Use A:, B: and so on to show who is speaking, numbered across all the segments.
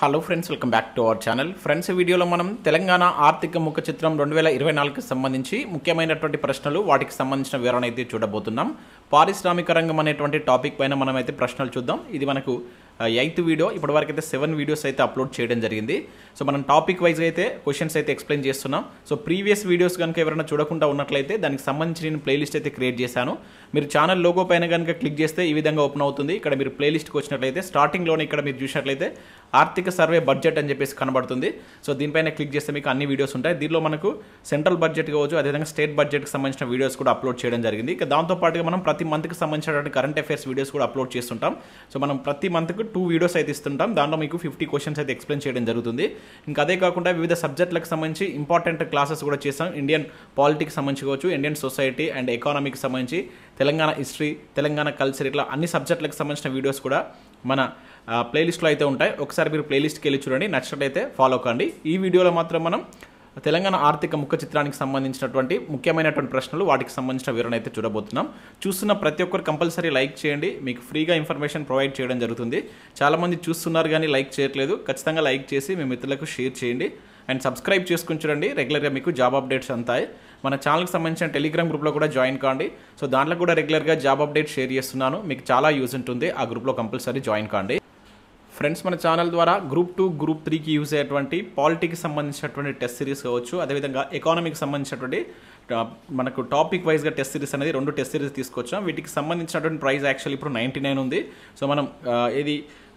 A: hello friends welcome back to our channel friends వీడియోలో మనం తెలంగాణ ఆర్థిక ముఖ చిత్రం రెండు వేల ఇరవై నాలుగుకి సంబంధించి ముఖ్యమైనటువంటి ప్రశ్నలు వాటికి సంబంధించిన వివరణ అయితే చూడబోతున్నాం పారిశ్రామిక రంగం అనేటువంటి టాపిక్ పైన మనం అయితే ప్రశ్నలు చూద్దాం ఇది మనకు ఎయిత్ వీడియో ఇప్పటివరకు అయితే సెవెన్ వీడియోస్ అయితే అప్లోడ్ చేయడం జరిగింది సో మనం టాపిక్ వైజ్ అయితే క్వశ్చన్స్ అయితే ఎక్స్ప్లెయిన్ చేస్తున్నాం సో ప్రీవియస్ వీడియోస్ కనుక ఎవరైనా చూడకుండా ఉన్నట్లయితే దానికి సంబంధించి నేను ప్లేలిస్ట్ అయితే క్రియేట్ చేశాను మీరు ఛానల్ లోగో పైన కనుక క్లిక్ చేస్తే ఈ విధంగా ఓపెన్ అవుతుంది ఇక్కడ మీరు ప్లేలిస్ట్కి వచ్చినట్లయితే స్టార్టింగ్లోనే ఇక్కడ మీరు చూసినట్లయితే ఆర్థిక సర్వే బడ్జెట్ అని చెప్పేసి కనబడుతుంది సో దీనిపైన క్లిక్ చేస్తే మీకు అన్ని వీడియోస్ ఉంటాయి దీనిలో మనకు సెంట్రల్ బడ్జెట్ కావచ్చు అదేవిధంగా స్టేట్ బడ్జెట్కి సంబంధించిన వీడియోస్ కూడా అప్లోడ్ చేయడం జరిగింది ఇక దాంతోపాటుగా మనం ప్రతి మంత్కి సంబంధించినటువంటి కరెంట్ అఫేర్స్ వీడియోస్ కూడా అప్లోడ్ చేస్తుంటాం సో మనం ప్రతి మంత్కి టూ వీడియోస్ అయితే ఇస్తుంటాం దాంట్లో మీకు ఫిఫ్టీ క్వశ్చన్స్ అయితే ఎక్స్ప్లెయిన్ చేయడం జరుగుతుంది ఇంకా అదే కాకుండా వివిధ సబ్జెక్టులకు సంబంధించి ఇంపార్టెంట్ క్లాసెస్ కూడా చేస్తాం ఇండియన్ పాలిటిక్స్ సంబంధించి కావచ్చు ఇండియన్ సొసైటీ అండ్ ఎకానమీకి సంబంధించి తెలంగాణ హిస్టరీ తెలంగాణ కల్చర్ ఇట్లా అన్ని సబ్జెక్టులకు సంబంధించిన వీడియోస్ కూడా మన ప్లేలిస్ట్లో అయితే ఉంటాయి ఒకసారి మీరు ప్లేలిస్ట్కి వెళ్ళి చూడండి నచ్చినట్లయితే ఫాలో కండి ఈ వీడియోలో మాత్రం మనం తెలంగాణ ఆర్థిక ముఖ చిత్రానికి సంబంధించినటువంటి ముఖ్యమైనటువంటి ప్రశ్నలు వాటికి సంబంధించిన వివరణ అయితే చూడబోతున్నాం చూస్తున్న ప్రతి ఒక్కరు కంపల్సరీ లైక్ చేయండి మీకు ఫ్రీగా ఇన్ఫర్మేషన్ ప్రొవైడ్ చేయడం జరుగుతుంది చాలామంది చూస్తున్నారు కానీ లైక్ చేయట్లేదు ఖచ్చితంగా లైక్ చేసి మీ మిత్రులకు షేర్ చేయండి అండ్ సబ్స్క్రైబ్ చేసుకుని చూడండి రెగ్యులర్గా మీకు జాబ్ అప్డేట్స్ అంతాయి మన ఛానల్కి సంబంధించిన టెలిగ్రామ్ గ్రూప్లో కూడా జాయిన్ కాండి సో దాంట్లో కూడా రెగ్యులర్గా జాబ్ అప్డేట్ షేర్ చేస్తున్నాను మీకు చాలా యూజ్ ఉంటుంది ఆ గ్రూప్లో కంపల్సరీ జాయిన్ కాండి ఫ్రెండ్స్ మన ఛానల్ ద్వారా గ్రూప్ టూ గ్రూప్ త్రీకి యూజ్ అయ్యేటువంటి పాలిటీకి సంబంధించినటువంటి టెస్ట్ సిరీస్ కావచ్చు అదేవిధంగా ఎకానమీకి సంబంధించినటువంటి మనకు టాపిక్ వైజ్గా టెస్ట్ సిరీస్ అనేది రెండు టెస్ట్ సిరీస్ తీసుకొచ్చాం వీటికి సంబంధించినటువంటి ప్రైస్ యాక్చువల్ ఇప్పుడు నైంటీ నైన్ ఉంది సో మనం ఇది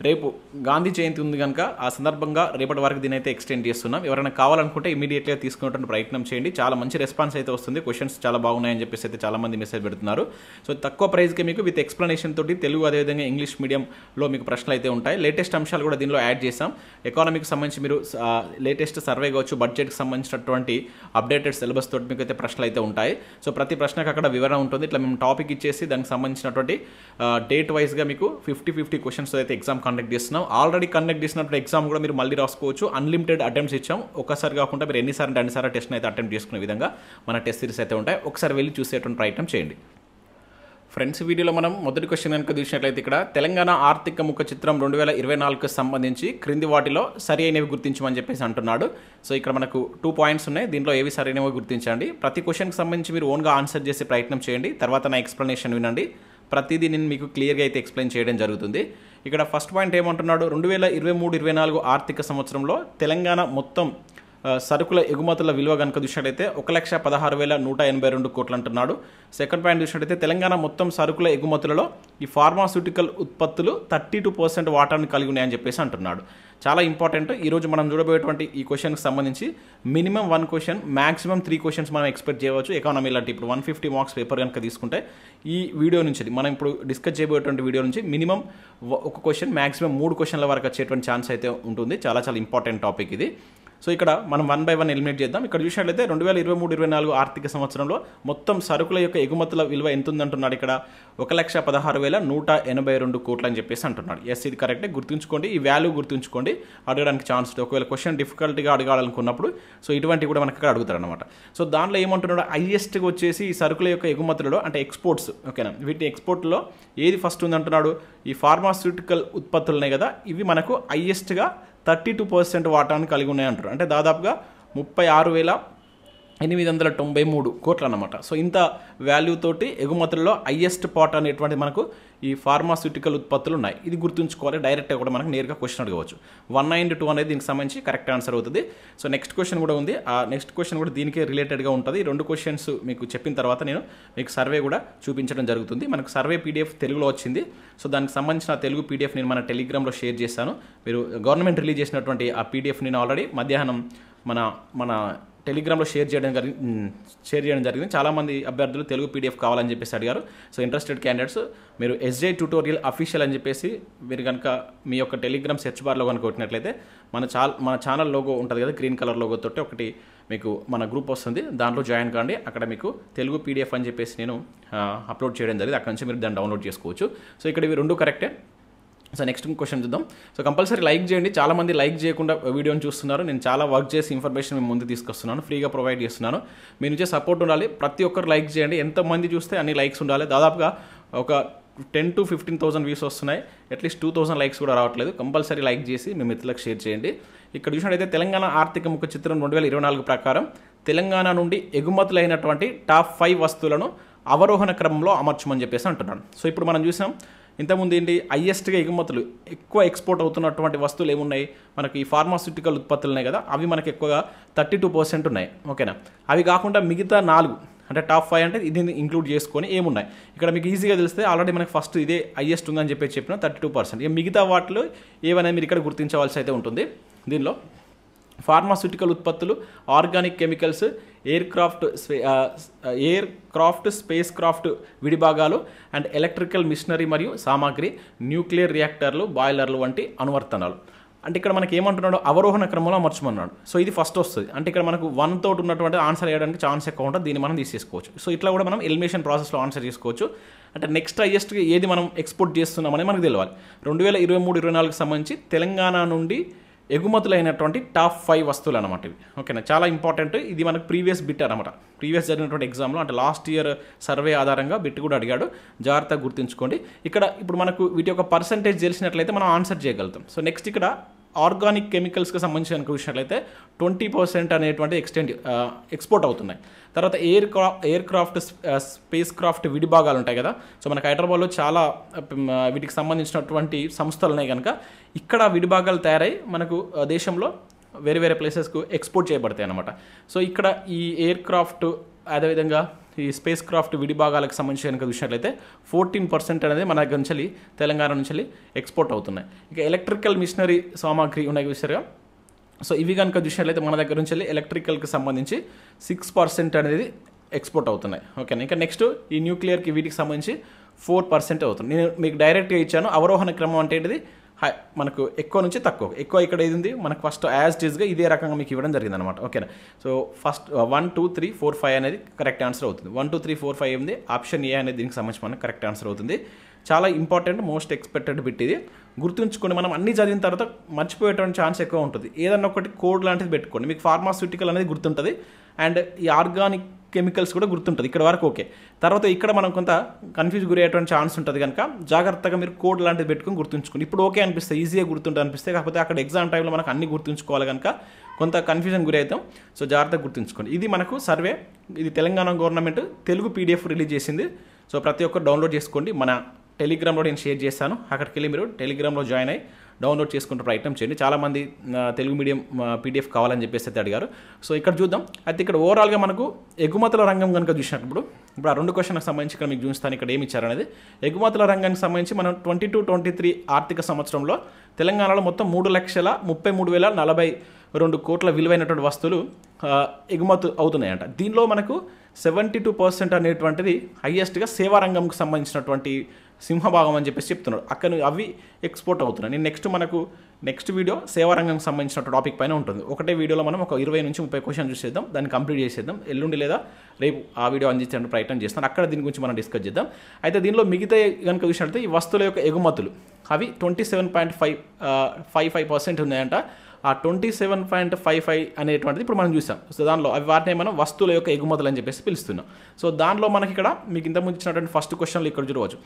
A: రేపు గాంధీ జయంతి ఉంది కనుక ఆ సందర్భంగా రేపటి వరకు దీని అయితే ఎక్స్టెండ్ చేస్తున్నాం ఎవరైనా కావాలనుకుంటే ఇమీడియట్గా తీసుకునేటువంటి ప్రయత్నం చేయండి చాలా మంచి రెస్పాన్స్ అయితే వస్తుంది క్వశ్చన్స్ చాలా బాగున్నాయని చెప్పేసి అయితే చాలామంది మెసేజ్ పెడుతున్నారు సో తక్కువ ప్రైస్కి మీకు విత్ ఎక్స్ప్లెనేషన్ తోటి తెలుగు అదేవిధంగా ఇంగ్లీష్ మీడియంలో మీకు ప్రశ్నలు అయితే ఉంటాయి లేటెస్ట్ అంశాలు కూడా దీనిలో యాడ్ చేసాం ఎకానమీకి సంబంధించి మీరు లేటెస్ట్ సర్వే కావచ్చు బడ్జెట్కి సంబంధించినటువంటి అప్డేటెడ్ సిలబస్ తోటి మీకు అయితే ప్రశ్న ప్రశ్నలు అయితే ఉంటాయి సో ప్రతి ప్రశ్నకు అక్కడ వివరణ ఉంటుంది ఇట్లా మేము టాపిక్ ఇచ్చేసి దానికి సంబంధించినటువంటి డేట్ వైజ్గా మీకు ఫిఫ్టీ ఫిఫ్టీ క్వశ్చన్స్ అయితే ఎగ్జామ్ కండక్ట్ చేస్తున్నాం ఆల్రెడీ కండక్ట్ చేసినటువంటి ఎగ్జామ్ కూడా మీరు మళ్ళీ రాసుకోవచ్చు అన్లిమిటెడ్ అటెంప్ట్స్ ఇచ్చాం ఒకసారి కాకుండా మీరు ఎన్నిసార్లు రెండుసార్లు టెస్ట్ అయితే అటెంప్ట్ చేసుకునే విధంగా మన టెస్ట్ సిరీస్ అయితే ఉంటాయి ఒకసారి వెళ్ళి చూసేటువంటి ప్రయత్నం చేయండి ఫ్రెండ్స్ వీడియోలో మనం మొదటి క్వశ్చన్ కనుక చూసినట్లయితే ఇక్కడ తెలంగాణ ఆర్థిక ముఖ చిత్రం రెండు వేల ఇరవై నాలుగుకి సంబంధించి క్రింది వాటిలో సరి అయినవి గుర్తించమని చెప్పేసి అంటున్నాడు సో ఇక్కడ మనకు టూ పాయింట్స్ ఉన్నాయి దీంట్లో ఏవి సరైనవో గుర్తించండి ప్రతి క్వశ్చన్కి సంబంధించి మీరు ఓన్గా ఆన్సర్ చేసే ప్రయత్నం చేయండి తర్వాత నా ఎక్స్ప్లెనేషన్ వినండి ప్రతిదీ నేను మీకు క్లియర్గా అయితే ఎక్స్ప్లెయిన్ చేయడం జరుగుతుంది ఇక్కడ ఫస్ట్ పాయింట్ ఏమంటున్నాడు రెండు వేల ఇరవై మూడు ఇరవై నాలుగు ఆర్థిక సంవత్సరంలో తెలంగాణ మొత్తం సరుకుల ఎగుమతుల విలువ కనుక చూసినట్టయితే ఒక లక్ష పదహారు వేల నూట ఎనభై రెండు కోట్లు అంటున్నాడు సెకండ్ పాయింట్ చూసినట్టయితే తెలంగాణ మొత్తం సరుకుల ఎగుమతులలో ఈ ఫార్మాస్యూటికల్ ఉత్పత్తులు థర్టీ టూ పర్సెంట్ వాటాను కలిగి ఉన్నాయని చెప్పేసి అంటున్నాడు చాలా ఇంపార్టెంట్ ఈరోజు మనం చూడబోయేటువంటి ఈ క్వశ్చన్కి సంబంధించి minimum one question maximum three questions మనం ఎక్స్పెక్ట్ చేయవచ్చు ఎకానమీ లాంటి ఇప్పుడు వన్ ఫిఫ్టీ మార్క్స్ పేపర్ కనుక తీసుకుంటే ఈ వీడియో నుంచి మనం ఇప్పుడు డిస్కస్ చేయబోయేటువంటి వీడియో నుంచి మినిమం ఒక క్వశ్చన్ మాక్సిమం మూడు క్వశ్చన్ల వరకు వచ్చేటువంటి ఛాన్స్ అయితే ఉంటుంది చాలా చాలా ఇంపార్టెంట్ టాపిక్ ఇది సో ఇక్కడ మనం వన్ బై వన్ ఎలిమినేట్ చేద్దాం ఇక్కడ చూసినట్లయితే రెండు వేల ఇరవై మూడు ఇరవై నాలుగు ఆర్థిక సంవత్సరంలో మొత్తం సరుకుల యొక్క ఎగుమతుల విలువ ఎంత ఉందంటున్నాడు ఇక్కడ ఒక లక్ష పదహారు వేల నూట ఎనభై రెండు కోట్లు అని చెప్పేసి అంటున్నాడు ఎస్ ఇది కరెక్టే గుర్తుంచుకోండి ఈ వాల్యూ గుర్తుంచుకోండి ఉంటుంది అడగడానికి ఛాన్స్ ఉంటుంది ఒకవేళ క్వశ్చన్ డిఫికల్ట్గా అడగాలనుకున్నప్పుడు సో ఇటువంటివి కూడా మనకి అక్కడ అనమాట సో దాంట్లో ఏమంటున్నాడు హైయెస్ట్గా వచ్చేసి ఈ సరుకుల యొక్క ఎగుమతులలో అంటే ఎక్స్పోర్ట్స్ ఓకేనా వీటి ఎక్స్పోర్ట్లో ఏది ఫస్ట్ ఉందంటున్నాడు ఈ ఫార్మాస్యూటికల్ ఉత్పత్తులు ఉన్నాయి కదా ఇవి మనకు హైయెస్ట్గా థర్టీ టూ పర్సెంట్ వాటాన్ని కలిగి ఉన్నాయి అంటారు అంటే దాదాపుగా ముప్పై ఆరు వేల ఎనిమిది వందల తొంభై మూడు కోట్లు అనమాట సో ఇంత వాల్యూ తోటి ఎగుమతుల్లో హయ్యెస్ట్ పార్ట్ అనేటువంటి మనకు ఈ ఫార్మాస్యూటికల్ ఉత్పత్తులు ఉన్నాయి ఇది గుర్తుంచుకోవాలి డైరెక్ట్గా కూడా మనకు నేరుగా క్వశ్చన్ అడగవచ్చు వన్ నైన్ టూ అనేది దీనికి సంబంధించి కరెక్ట్ ఆన్సర్ అవుతుంది సో నెక్స్ట్ క్వశ్చన్ కూడా ఉంది ఆ నెక్స్ట్ క్వశ్చన్ కూడా దీనికే రిలేటెడ్గా ఉంటుంది రెండు క్వశ్చన్స్ మీకు చెప్పిన తర్వాత నేను మీకు సర్వే కూడా చూపించడం జరుగుతుంది మనకు సర్వే పీడిఎఫ్ తెలుగులో వచ్చింది సో దానికి సంబంధించిన తెలుగు పీడిఎఫ్ నేను మన టెలిగ్రామ్లో షేర్ చేశాను మీరు గవర్నమెంట్ రిలీజ్ చేసినటువంటి ఆ పీడిఎఫ్ నేను ఆల్రెడీ మధ్యాహ్నం మన మన టెలిగ్రామ్లో షేర్ చేయడం జరిగింది షేర్ చేయడం జరిగింది చాలామంది అభ్యర్థులు తెలుగు పీడిఎఫ్ కావాలని చెప్పేసి అడిగారు సో ఇంట్రెస్టెడ్ క్యాండిడేట్స్ మీరు ఎస్జే ట్యూటోరియల్ అఫీషియల్ అని చెప్పేసి మీరు కనుక మీ యొక్క టెలిగ్రామ్ సెర్చ్ బార్లో కనుక కొట్టినట్లయితే మన చా మన ఛానల్ లోగో ఉంటుంది కదా గ్రీన్ కలర్ లోగో తోటి ఒకటి మీకు మన గ్రూప్ వస్తుంది దాంట్లో జాయిన్ కాండి అక్కడ మీకు తెలుగు పీడిఎఫ్ అని చెప్పేసి నేను అప్లోడ్ చేయడం జరిగింది అక్కడ నుంచి మీరు దాన్ని డౌన్లోడ్ చేసుకోవచ్చు సో ఇక్కడ ఇవి రెండు కరెక్టే సో నెక్స్ట్ క్వశ్చన్ చూద్దాం సో కంపల్సరీ లైక్ చేయండి చాలామంది లైక్ చేయకుండా వీడియోని చూస్తున్నారు నేను చాలా వర్క్ చేసి ఇన్ఫర్మేషన్ మేము ముందు తీసుకొస్తున్నాను ఫ్రీగా ప్రొవైడ్ చేస్తున్నాను మీ నుంచే సపోర్ట్ ఉండాలి ప్రతి ఒక్కరు లైక్ చేయండి ఎంతమంది చూస్తే అన్ని లైక్స్ ఉండాలి దాదాపుగా ఒక ten to fifteen thousand views వస్తున్నాయి అట్లీస్ట్ టూ థౌసండ్ లైక్స్ కూడా రావట్లేదు కంపల్సరీ లైక్ చేసి మీ మిత్రులకు షేర్ చేయండి ఇక్కడ చూసినట్టయితే తెలంగాణ ఆర్థిక ముఖ చిత్రం రెండు వేల ఇరవై నాలుగు ప్రకారం తెలంగాణ నుండి ఎగుమతులైనటువంటి టాప్ ఫైవ్ వస్తువులను అవరోహణ క్రమంలో అమర్చమని చెప్పేసి అంటున్నాడు సో ఇప్పుడు మనం చూసాం ఇంతకుముందు ఏంటి హయ్యెస్ట్గా ఎగుమతులు ఎక్కువ ఎక్స్పోర్ట్ అవుతున్నటువంటి వస్తువులు ఏమున్నాయి మనకి ఈ ఫార్మాస్యూటికల్ ఉత్పత్తులు ఉన్నాయి కదా అవి మనకి ఎక్కువగా థర్టీ టూ పర్సెంట్ ఉన్నాయి ఓకేనా అవి కాకుండా మిగతా నాలుగు అంటే టాప్ ఫైవ్ అంటే దీన్ని ఇంక్లూడ్ చేసుకొని ఏమున్నాయి ఇక్కడ మీకు ఈజీగా తెలిస్తే ఆల్రెడీ మనకి ఫస్ట్ ఇదే హయ్యెస్ట్ ఉందని చెప్పి చెప్పిన థర్టీ టూ పర్సెంట్ ఇక మిగతా వాటిలో ఏవనేది మీరు ఇక్కడ గుర్తించవలసి అయితే ఉంటుంది దీనిలో ఫార్మాస్యూటికల్ ఉత్పత్తులు organic chemicals aircraft aircraft spacecraft విడిభాగాలు అండ్ ఎలక్ట్రికల్ మిషనరీ మరియు సామాగ్రి న్యూక్లియర్ రియాక్టర్లు బాయిలర్లు వంటి అనువర్తనాలు అంటే ఇక్కడ మనకి ఏమంటున్నాడు అవరోహణ క్రమంలో అమర్చమన్నాడు సో ఇది ఫస్ట్ వస్తుంది అంటే ఇక్కడ మనకు వన్ తోటి ఉన్నటువంటి ఆన్సర్ వేయడానికి ఛాన్స్ ఎక్కువ ఉంటుంది దీన్ని మనం తీసేసుకోవచ్చు సో ఇట్లా కూడా మనం ఎలిమినేషన్ ప్రాసెస్లో ఆన్సర్ చేసుకోవచ్చు అంటే నెక్స్ట్ హైయెస్ట్గా ఏది మనం ఎక్స్పోర్ట్ చేస్తున్నామని మనకు తెలియాలి రెండు వేల ఇరవై మూడు ఇరవై నాలుగు సంబంధించి తెలంగాణ నుండి ఎగుమతులైనటువంటి టాప్ ఫైవ్ వస్తువులు అనమాట ఇవి ఓకేనా చాలా ఇంపార్టెంట్ ఇది మనకు ప్రీవియస్ బిట్ అనమాట ప్రీవియస్ జరిగినటువంటి ఎగ్జామ్లో అంటే లాస్ట్ ఇయర్ సర్వే ఆధారంగా బిట్ కూడా అడిగాడు జాగ్రత్తగా గుర్తుంచుకోండి ఇక్కడ ఇప్పుడు మనకు వీటి యొక్క పర్సంటేజ్ తెలిసినట్లయితే మనం ఆన్సర్ చేయగలుగుతాం సో నెక్స్ట్ ఇక్కడ ఆర్గానిక్ కెమికల్స్కి సంబంధించి కనుక చూసినట్లయితే ట్వంటీ పర్సెంట్ అనేటువంటి ఎక్స్టెంట్ ఎక్స్పోర్ట్ అవుతున్నాయి తర్వాత ఎయిర్ క్రా ఎయిర్ క్రాఫ్ట్ స్పేస్ క్రాఫ్ట్ విడిభాగాలు ఉంటాయి కదా సో మనకి హైదరాబాద్లో చాలా వీటికి సంబంధించినటువంటి సంస్థలు ఉన్నాయి కనుక ఇక్కడ విడిభాగాలు తయారై మనకు దేశంలో వేరే వేరే ప్లేసెస్కు ఎక్స్పోర్ట్ చేయబడతాయి అనమాట సో ఇక్కడ ఈ ఎయిర్ క్రాఫ్ట్ అదేవిధంగా ఈ స్పేస్ క్రాఫ్ట్ విడిభాగాలకు సంబంధించి కనుక చూసినట్లయితే ఫోర్టీన్ పర్సెంట్ అనేది మన దగ్గర నుంచి తెలంగాణ నుంచి ఎక్స్పోర్ట్ అవుతున్నాయి ఇక ఎలక్ట్రికల్ మిషనరీ సామాగ్రి ఉన్నాయి చూసారుగా సో ఇవి కనుక చూసినట్లయితే మన దగ్గర నుంచి ఎలక్ట్రికల్కి సంబంధించి సిక్స్ పర్సెంట్ అనేది ఎక్స్పోర్ట్ అవుతున్నాయి ఓకేనా ఇంకా నెక్స్ట్ ఈ న్యూక్లియర్కి వీటికి సంబంధించి ఫోర్ పర్సెంట్ అవుతుంది నేను మీకు డైరెక్ట్గా ఇచ్చాను అవరోహణ క్రమం అంటే ఏంటిది హై మనకు ఎక్కువ నుంచి తక్కువ ఎక్కువ ఇక్కడ ఏది ఉంది మనకు ఫస్ట్ యాజ్ డీజ్గా ఇదే రకంగా మీకు ఇవ్వడం జరిగింది అనమాట ఓకేనా so first one two three four five అనేది కరెక్ట్ ఆన్సర్ అవుతుంది one two three four five ఏంది ఆప్షన్ ఏ అనేది దీనికి సంబంధించి మనకు కరెక్ట్ ఆన్సర్ అవుతుంది చాలా ఇంపార్టెంట్ మోస్ట్ ఎక్స్పెక్టెడ్ బిట్ ఇది గుర్తుంచుకోండి మనం అన్ని చదివిన తర్వాత మర్చిపోయేటువంటి ఛాన్స్ ఎక్కువ ఉంటుంది ఏదన్నా ఒకటి కోడ్ లాంటిది పెట్టుకోండి మీకు ఫార్మాస్యూటికల్ అనేది గుర్తుంటుంది అండ్ ఈ ఆర్గానిక్ కెమికల్స్ కూడా గుర్తుంటుంది ఇక్కడ వరకు ఓకే తర్వాత ఇక్కడ మనం కొంత కన్ఫ్యూజ్ గురయ్యేటువంటి ఛాన్స్ ఉంటుంది కనుక జాగ్రత్తగా మీరు కోడ్ లాంటిది పెట్టుకుని గుర్తుంచుకోండి ఇప్పుడు ఓకే అనిపిస్తే ఈజీగా గుర్తుంటుంది అనిపిస్తే కాకపోతే అక్కడ ఎగ్జామ్ టైంలో మనకు అన్ని గుర్తుంచుకోవాలి కనుక కొంత కన్ఫ్యూజన్ అవుతాం సో జాగ్రత్తగా గుర్తుంచుకోండి ఇది మనకు సర్వే ఇది Telangana government Telugu PDF release చేసింది సో ప్రతి ఒక్కరు డౌన్లోడ్ చేసుకోండి మన టెలిగ్రామ్లో నేను షేర్ చేస్తాను అక్కడికి వెళ్ళి మీరు టెలిగ్రామ్లో జాయిన్ అయ్యి డౌన్లోడ్ చేసుకుంటే ప్రయత్నం చేయండి చాలామంది తెలుగు మీడియం పీడిఎఫ్ కావాలని చెప్పేసి అయితే అడిగారు సో ఇక్కడ చూద్దాం అయితే ఇక్కడ ఓవరాల్గా మనకు ఎగుమతుల రంగం కనుక చూసినప్పుడు ఇప్పుడు ఆ రెండు క్వశ్చన్కి సంబంధించి ఇక్కడ మీకు చూస్తాను ఇక్కడ ఏమి ఇచ్చారనేది ఎగుమతుల రంగానికి సంబంధించి మనం ట్వంటీ టూ ట్వంటీ త్రీ ఆర్థిక సంవత్సరంలో తెలంగాణలో మొత్తం మూడు లక్షల ముప్పై మూడు వేల నలభై రెండు కోట్ల విలువైనటువంటి వస్తువులు ఎగుమతు అవుతున్నాయంట దీనిలో మనకు సెవెంటీ టూ పర్సెంట్ అనేటువంటిది హయ్యెస్ట్గా సేవా రంగంకు సంబంధించినటువంటి సింహభాగం అని చెప్పేసి చెప్తున్నాడు అక్కడ అవి ఎక్స్పోర్ట్ అవుతున్నాయి నేను నెక్స్ట్ మనకు నెక్స్ట్ వీడియో సేవారంగానికి సంబంధించిన టాపిక్ పైన ఉంటుంది ఒకటే వీడియోలో మనం ఒక ఇరవై నుంచి ముప్పై క్వశ్చన్ చూసేద్దాం దాన్ని కంప్లీట్ చేసేద్దాం ఎల్లుండి లేదా రేపు ఆ వీడియో అందించడానికి ప్రయత్నం చేస్తాను అక్కడ దీని గురించి మనం డిస్కస్ చేద్దాం అయితే దీనిలో మిగతా కనుక చూసినట్లయితే ఈ వస్తువుల యొక్క ఎగుమతులు అవి twenty seven point five five five percent ఉన్నాయంట ఆ twenty seven point five five అనేటువంటిది ఇప్పుడు మనం చూసాం సో దానిలో అవి వాటిని మనం వస్తువుల యొక్క ఎగుమతులు అని చెప్పేసి పిలుస్తున్నాం సో దానిలో మనకి ఇక్కడ మీకు ఇంతకుముందు ఇచ్చినటువంటి ఫస్ట్ క్వశ్చన్లు ఇక్కడ చూడవచ్చు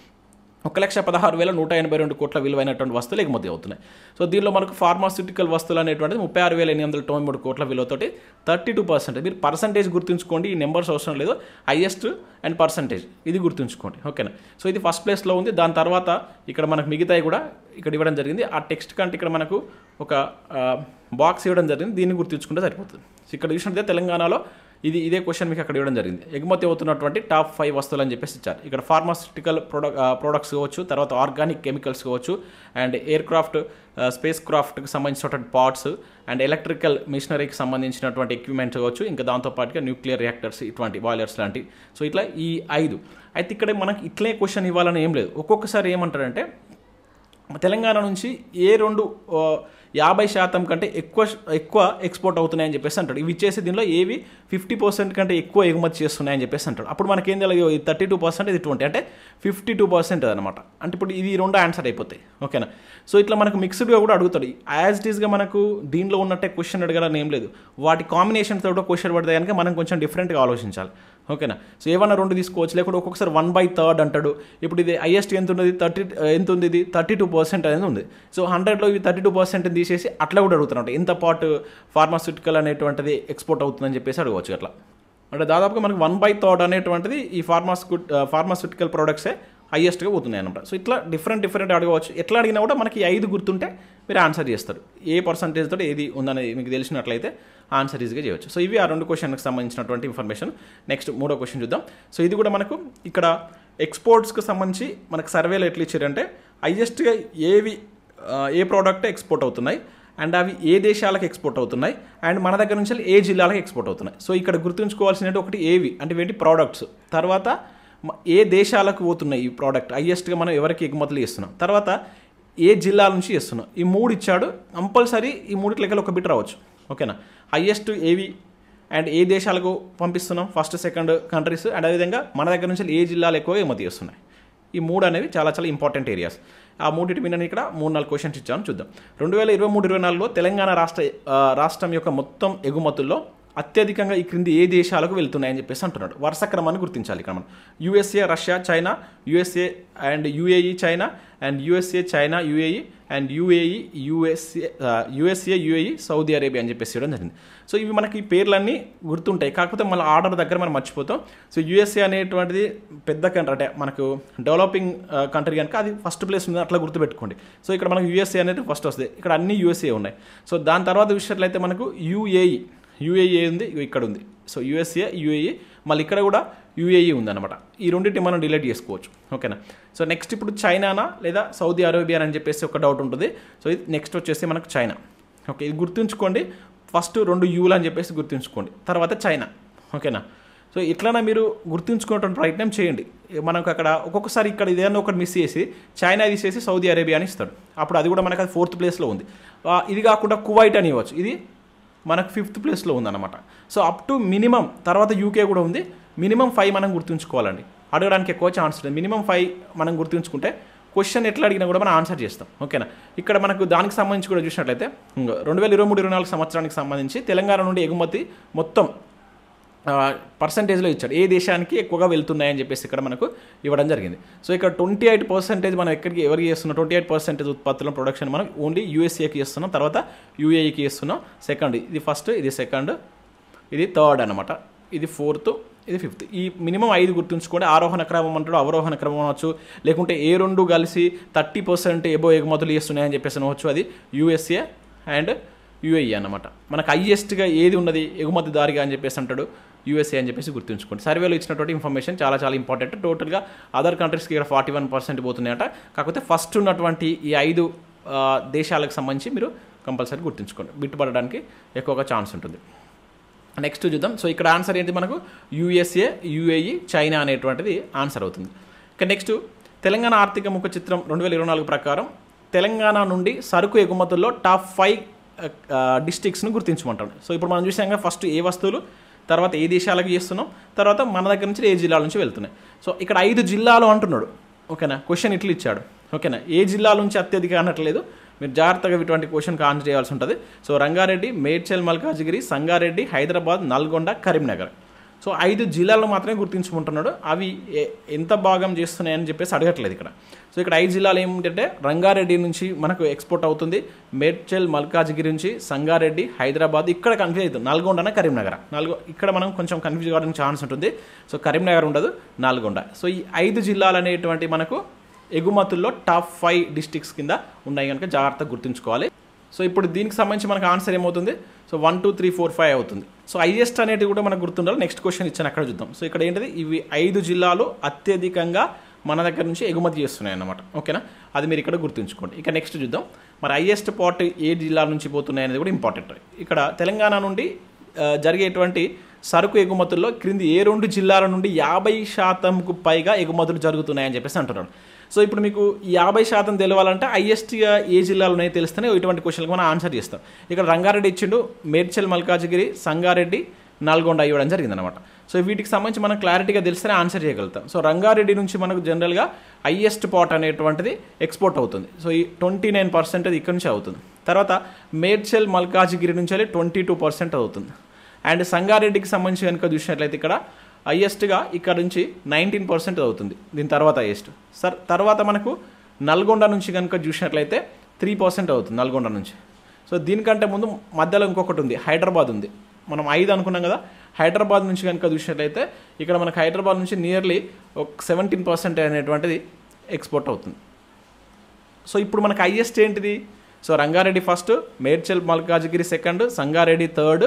A: ఒక లక్ష పదహారు వేల నూట ఎనభై రెండు కోట్ల విలువైనటువంటి వస్తువులు ఎగుమతి అవుతున్నాయి సో దీనిలో మనకు ఫార్మాస్యూటికల్ వస్తువులు అనేటువంటిది ముప్పై ఆరు వేల ఎనిమిది వందల తొంభై మూడు కోట్ల విలువతోటి థర్టీ టూ పర్సెంట్ మీరు పర్సంటేజ్ గుర్తుంచుకోండి ఈ నెంబర్స్ అవసరం లేదు హైయెస్ట్ అండ్ పర్సంటేజ్ ఇది గుర్తుంచుకోండి ఓకేనా సో ఇది ఫస్ట్ ప్లేస్లో ఉంది దాని తర్వాత ఇక్కడ మనకు మిగతాయి కూడా ఇక్కడ ఇవ్వడం జరిగింది ఆ టెక్స్ట్ కంటే ఇక్కడ మనకు ఒక బాక్స్ ఇవ్వడం జరిగింది దీన్ని గుర్తుంచుకుంటే సరిపోతుంది ఇక్కడ చూసినట్లయితే తెలంగాణలో ఇది ఇదే క్వశ్చన్ మీకు అక్కడ ఇవ్వడం జరిగింది ఎగుమతి అవుతున్నటువంటి టాప్ ఫైవ్ వస్తువులు అని చెప్పేసి ఇచ్చారు ఇక్కడ ఫార్మాసిటికల్ ప్రోడక్ ప్రోడక్ట్స్ కావచ్చు తర్వాత ఆర్గానిక్ కెమికల్స్ కావచ్చు అండ్ ఎయిర్ క్రాఫ్ట్ స్పేస్ క్రాఫ్ట్కి సంబంధించినటువంటి పార్ట్స్ అండ్ ఎలక్ట్రికల్ మిషనరీకి సంబంధించినటువంటి ఎక్విప్మెంట్స్ కావచ్చు ఇంకా దాంతోపాటుగా న్యూక్లియర్ రియాక్టర్స్ ఇటువంటి బాయిలర్స్ లాంటివి సో ఇట్లా ఈ ఐదు అయితే ఇక్కడ మనకి ఇట్లే క్వశ్చన్ ఇవ్వాలని ఏం లేదు ఒక్కొక్కసారి ఏమంటారంటే తెలంగాణ నుంచి ఏ రెండు యాభై శాతం కంటే ఎక్కువ ఎక్కువ ఎక్స్పోర్ట్ అవుతున్నాయని చెప్పేసి అంటాడు ఇవి చేసే దీనిలో ఏవి ఫిఫ్టీ పర్సెంట్ కంటే ఎక్కువ ఎగుమతి చేస్తున్నాయని చెప్పేసి అంటాడు అప్పుడు మనకేం తెలియదు థర్టీ టూ పర్సెంట్ ఇది ట్వంటీ అంటే ఫిఫ్టీ టూ పర్సెంట్ అనమాట అంటే ఇప్పుడు ఇది రెండు ఆన్సర్ అయిపోతాయి ఓకేనా సో ఇట్లా మనకు మిక్స్డ్గా కూడా అడుగుతాడు యాజ్ ఇట్ ఈస్గా మనకు దీనిలో ఉన్నట్టే క్వశ్చన్ అడగడానికి ఏం లేదు వాటి కాంబినేషన్తో కూడా క్వశ్చన్ పడితే కనుక మనం కొంచెం డిఫరెంట్గా ఆలోచించాలి ఓకేనా సో ఏమన్నా రెండు తీసుకోవచ్చు లేకపోతే ఒక్కొక్కసారి వన్ బై థర్డ్ అంటాడు ఇప్పుడు ఇది హైయెస్ట్ ఎంత ఉన్నది థర్టీ ఎంత ఉంది ఇది థర్టీ టూ పర్సెంట్ అనేది ఉంది సో హండ్రెడ్లో ఇవి థర్టీ టూ పర్సెంట్ తీసేసి అట్లా కూడా అడుగుతున్నాడు ఇంత పాటు ఫార్మాస్యూటికల్ అనేటువంటిది ఎక్స్పోర్ట్ అవుతుందని చెప్పేసి అడగవచ్చు అట్లా అంటే దాదాపుగా మనకి వన్ బై థర్డ్ అనేటువంటిది ఈ ఫార్మాస్కు ఫార్మాస్యూటికల్ ప్రోడక్ట్సే హయ్యెస్ట్గా పోతున్నాయి అనమాట సో ఇట్లా డిఫరెంట్ డిఫరెంట్ అడగవచ్చు ఎట్లా అడిగినా కూడా మనకి ఐదు గుర్తుంటే మీరు ఆన్సర్ చేస్తారు ఏ పర్సంటేజ్ తోటి ఏది ఉందనేది మీకు తెలిసినట్లయితే ఆన్సర్ ఈజీగా చేయవచ్చు సో ఇవి ఆ రెండు క్వశ్చన్కి సంబంధించినటువంటి ఇన్ఫర్మేషన్ నెక్స్ట్ మూడో క్వశ్చన్ చూద్దాం సో ఇది కూడా మనకు ఇక్కడ ఎక్స్పోర్ట్స్కి సంబంధించి మనకు సర్వేలు ఎట్లా ఇచ్చారంటే హైయెస్ట్గా ఏవి ఏ ప్రోడక్ట్ ఎక్స్పోర్ట్ అవుతున్నాయి అండ్ అవి ఏ దేశాలకు ఎక్స్పోర్ట్ అవుతున్నాయి అండ్ మన దగ్గర నుంచి ఏ జిల్లాలకు ఎక్స్పోర్ట్ అవుతున్నాయి సో ఇక్కడ గుర్తుంచుకోవాల్సినట్టు ఒకటి ఏవి అంటే ఏంటి ప్రోడక్ట్స్ తర్వాత ఏ దేశాలకు పోతున్నాయి ఈ ప్రోడక్ట్ హయ్యెస్ట్గా మనం ఎవరికి ఎగుమతులు ఇస్తున్నాం తర్వాత ఏ జిల్లాల నుంచి ఇస్తున్నాం ఈ మూడు ఇచ్చాడు కంపల్సరీ ఈ మూడు లెక్కలు ఒక బిట్ రావచ్చు ఓకేనా హయ్యెస్ట్ ఏవి అండ్ ఏ దేశాలకు పంపిస్తున్నాం ఫస్ట్ సెకండ్ కంట్రీస్ అండ్ అదేవిధంగా మన దగ్గర నుంచి ఏ జిల్లాలు ఎక్కువ ఎగుమతి వస్తున్నాయి ఈ మూడు అనేవి చాలా చాలా ఇంపార్టెంట్ ఏరియాస్ ఆ మూడింటి మీద ఇక్కడ మూడు నాలుగు క్వశ్చన్స్ ఇచ్చాను చూద్దాం రెండు వేల ఇరవై మూడు ఇరవై నాలుగులో తెలంగాణ రాష్ట్ర రాష్ట్రం యొక్క మొత్తం ఎగుమతుల్లో అత్యధికంగా ఈ క్రింది ఏ దేశాలకు వెళ్తున్నాయని చెప్పేసి అంటున్నాడు వరుస క్రమాన్ని గుర్తించాలి ఇక్కడ మనం USA Russia China USA and UAE China and USA China UAE and UAE USA USA UAE Saudi Arabia అని చెప్పేసి చేయడం జరిగింది సో ఇవి మనకి పేర్లన్నీ గుర్తుంటాయి కాకపోతే మళ్ళీ ఆర్డర్ దగ్గర మనం మర్చిపోతాం సో యుఎస్ఏ అనేటువంటిది పెద్ద కంట్రీ అంటే మనకు డెవలపింగ్ కంట్రీ uh, కనుక అది ఫస్ట్ ప్లేస్ ఉంది అట్లా గుర్తుపెట్టుకోండి సో ఇక్కడ మనకు యుఎస్ఏ అనేది ఫస్ట్ వస్తుంది ఇక్కడ అన్ని యుఎస్ఏ ఉన్నాయి సో దాని తర్వాత విషయాలు అయితే మనకు యుఏఈ యూఏఏ ఉంది ఇక్కడ ఉంది సో యూఎస్ఏ యూఏఏ మళ్ళీ ఇక్కడ కూడా యూఏఈ ఉందన్నమాట ఈ రెండింటి మనం డిలీట్ చేసుకోవచ్చు ఓకేనా సో నెక్స్ట్ ఇప్పుడు చైనానా లేదా సౌదీ అరేబియా అని చెప్పేసి ఒక డౌట్ ఉంటుంది సో ఇది నెక్స్ట్ వచ్చేసి మనకు చైనా ఓకే ఇది గుర్తుంచుకోండి ఫస్ట్ రెండు యూలు అని చెప్పేసి గుర్తుంచుకోండి తర్వాత చైనా ఓకేనా సో ఎట్లైనా మీరు గుర్తుంచుకునేటువంటి ప్రయత్నం చేయండి మనకు అక్కడ ఒక్కొక్కసారి ఇక్కడ ఏదైనా ఒకటి మిస్ చేసి చైనా తీసేసి సౌదీ అరేబియా అని ఇస్తాడు అప్పుడు అది కూడా మనకు అది ఫోర్త్ ప్లేస్లో ఉంది ఇది కాకుండా కువైట్ అని ఇవ్వచ్చు ఇది మనకు ఫిఫ్త్ ప్లేస్లో ఉందన్నమాట సో అప్ టు మినిమం తర్వాత యూకే కూడా ఉంది మినిమం ఫైవ్ మనం గుర్తుంచుకోవాలండి అడగడానికి ఎక్కువ ఛాన్స్ ఉంది మినిమం ఫైవ్ మనం గుర్తుంచుకుంటే క్వశ్చన్ ఎట్లా అడిగినా కూడా మనం ఆన్సర్ చేస్తాం ఓకేనా ఇక్కడ మనకు దానికి సంబంధించి కూడా చూసినట్లయితే రెండు వేల ఇరవై మూడు ఇరవై నాలుగు సంవత్సరానికి సంబంధించి తెలంగాణ నుండి ఎగుమతి మొత్తం పర్సంటేజ్లో ఇచ్చాడు ఏ దేశానికి ఎక్కువగా వెళ్తున్నాయని చెప్పేసి ఇక్కడ మనకు ఇవ్వడం జరిగింది సో ఇక్కడ ట్వంటీ ఎయిట్ పర్సెంటేజ్ మనం ఎక్కడికి ఎవరికి చేస్తున్నాం ట్వంటీ ఎయిట్ పర్సెంటేజ్ ఉత్పత్తుల ప్రొడక్షన్ మనం ఓన్లీ యూఎస్ఏకి ఇస్తున్నాం తర్వాత యూఏఈకి e ఇస్తున్నాం సెకండ్ ఇది ఫస్ట్ ఇది సెకండ్ ఇది థర్డ్ అనమాట ఇది ఫోర్త్ ఇది ఫిఫ్త్ ఈ మినిమం ఐదు గుర్తుంచుకోండి ఆరోహణ క్రమం అంటాడు అవరోహణ క్రమం అనవచ్చు లేకుంటే ఏ రెండు కలిసి థర్టీ పర్సెంట్ ఎబో ఎగుమతులు చేస్తున్నాయని చెప్పేసి అనవచ్చు అది యూఎస్ఏ అండ్ యూఏఈ అనమాట మనకు హయ్యెస్ట్గా ఏది ఉన్నది ఎగుమతి దారిగా అని చెప్పేసి అంటాడు యూఎస్ఏ అని చెప్పేసి గుర్తుంచుకోండి సర్వేలో ఇచ్చినటువంటి ఇన్ఫర్మేషన్ చాలా చాలా ఇంపార్టెంట్ టోటల్గా అదర్ కంట్రీస్కి ఇక్కడ ఫార్టీ వన్ పర్సెంట్ పోతున్నాయట కాకపోతే ఫస్ట్ ఉన్నటువంటి ఈ ఐదు దేశాలకు సంబంధించి మీరు కంపల్సరీ గుర్తుంచుకోండి బిట్టుపడడానికి ఎక్కువగా ఛాన్స్ ఉంటుంది నెక్స్ట్ చూద్దాం సో ఇక్కడ ఆన్సర్ ఏంటి మనకు యూఎస్ఏ యుఏఈ చైనా అనేటువంటిది ఆన్సర్ అవుతుంది ఇక నెక్స్ట్ తెలంగాణ ఆర్థిక ముఖ చిత్రం రెండు వేల ఇరవై నాలుగు ప్రకారం తెలంగాణ నుండి సరుకు ఎగుమతుల్లో టాప్ ఫైవ్ డిస్టిక్స్ను గుర్తించమంటాడు సో ఇప్పుడు మనం చూసాం ఫస్ట్ ఏ వస్తువులు తర్వాత ఏ దేశాలకు చేస్తున్నాం తర్వాత మన దగ్గర నుంచి ఏ జిల్లాల నుంచి వెళ్తున్నాయి సో ఇక్కడ ఐదు జిల్లాలు అంటున్నాడు ఓకేనా క్వశ్చన్ ఇట్లు ఇచ్చాడు ఓకేనా ఏ జిల్లాల నుంచి అత్యధిక అనట్లేదు మీరు జాగ్రత్తగా ఇటువంటి క్వశ్చన్కి ఆన్సర్ చేయాల్సి ఉంటుంది సో రంగారెడ్డి మేడ్చల్ మల్కాజ్గిరి సంగారెడ్డి హైదరాబాద్ నల్గొండ కరీంనగర్ సో ఐదు జిల్లాలను మాత్రమే గుర్తించుకుంటున్నాడు అవి ఎంత భాగం చేస్తున్నాయని చెప్పేసి అడగట్లేదు ఇక్కడ సో ఇక్కడ ఐదు జిల్లాలు ఏమిటంటే రంగారెడ్డి నుంచి మనకు ఎక్స్పోర్ట్ అవుతుంది మేడ్చల్ మల్కాజ్గిరి నుంచి సంగారెడ్డి హైదరాబాద్ ఇక్కడ కన్ఫ్యూజ్ అవుతుంది నల్గొండన కరీంనగర్ నల్గొ ఇక్కడ మనం కొంచెం కన్ఫ్యూజ్ కావడానికి ఛాన్స్ ఉంటుంది సో కరీంనగర్ ఉండదు నల్గొండ సో ఈ ఐదు జిల్లాలు అనేటువంటి మనకు ఎగుమతుల్లో టాప్ ఫైవ్ డిస్టిక్స్ కింద ఉన్నాయి కనుక జాగ్రత్తగా గుర్తుంచుకోవాలి సో ఇప్పుడు దీనికి సంబంధించి మనకు ఆన్సర్ ఏమవుతుంది so one two three four five అవుతుంది సో హైయెస్ట్ అనేది కూడా మనకు గుర్తుండాలి నెక్స్ట్ క్వశ్చన్ ఇచ్చాను అక్కడ చూద్దాం సో ఇక్కడ ఏంటిది ఇవి ఐదు జిల్లాలు అత్యధికంగా మన దగ్గర నుంచి ఎగుమతి చేస్తున్నాయి అన్నమాట ఓకేనా అది మీరు ఇక్కడ గుర్తుంచుకోండి ఇక నెక్స్ట్ చూద్దాం మరి హైయెస్ట్ పార్ట్ ఏ జిల్లా నుంచి పోతున్నాయి అనేది కూడా ఇంపార్టెంట్ ఇక్కడ తెలంగాణ నుండి జరిగేటువంటి సరుకు ఎగుమతుల్లో క్రింది ఏ రెండు జిల్లాల నుండి యాభై శాతంకు పైగా ఎగుమతులు జరుగుతున్నాయని చెప్పేసి అంటున్నాడు సో ఇప్పుడు మీకు యాభై శాతం తెలవాలంటే హైయెస్ట్గా ఏ జిల్లాలు ఉన్నాయో తెలిస్తేనే ఇటువంటి క్వశ్చన్కి మనం ఆన్సర్ చేస్తాం ఇక్కడ రంగారెడ్డి ఇచ్చిండు మేడ్చల్ మల్కాజగిరి సంగారెడ్డి నల్గొండ ఇవ్వడం జరిగిందనమాట సో వీటికి సంబంధించి మనం క్లారిటీగా తెలిస్తేనే ఆన్సర్ చేయగలుగుతాం సో రంగారెడ్డి నుంచి మనకు జనరల్గా హయ్యెస్ట్ పాట్ అనేటువంటిది ఎక్స్పోర్ట్ అవుతుంది సో ఈ ట్వంటీ నైన్ పర్సెంట్ అది ఇక్కడ నుంచి అవుతుంది తర్వాత మేడ్చల్ మల్కాజిగిరి నుంచి వెళ్ళి ట్వంటీ టూ పర్సెంట్ అవుతుంది అండ్ సంగారెడ్డికి సంబంధించి కనుక చూసినట్లయితే ఇక్కడ హయ్యెస్ట్గా ఇక్కడ నుంచి నైన్టీన్ పర్సెంట్ అవుతుంది దీని తర్వాత హయ్యెస్ట్ సార్ తర్వాత మనకు నల్గొండ నుంచి కనుక చూసినట్లయితే త్రీ పర్సెంట్ అవుతుంది నల్గొండ నుంచి సో దీనికంటే ముందు మధ్యలో ఇంకొకటి ఉంది హైదరాబాద్ ఉంది మనం ఐదు అనుకున్నాం కదా హైదరాబాద్ నుంచి కనుక చూసినట్లయితే ఇక్కడ మనకు హైదరాబాద్ నుంచి నియర్లీ ఒక సెవెంటీన్ పర్సెంట్ అనేటువంటిది ఎక్స్పోర్ట్ అవుతుంది సో ఇప్పుడు మనకు హయ్యెస్ట్ ఏంటిది so Rangareddy first Medchal Malkajgiri second Sangareddy third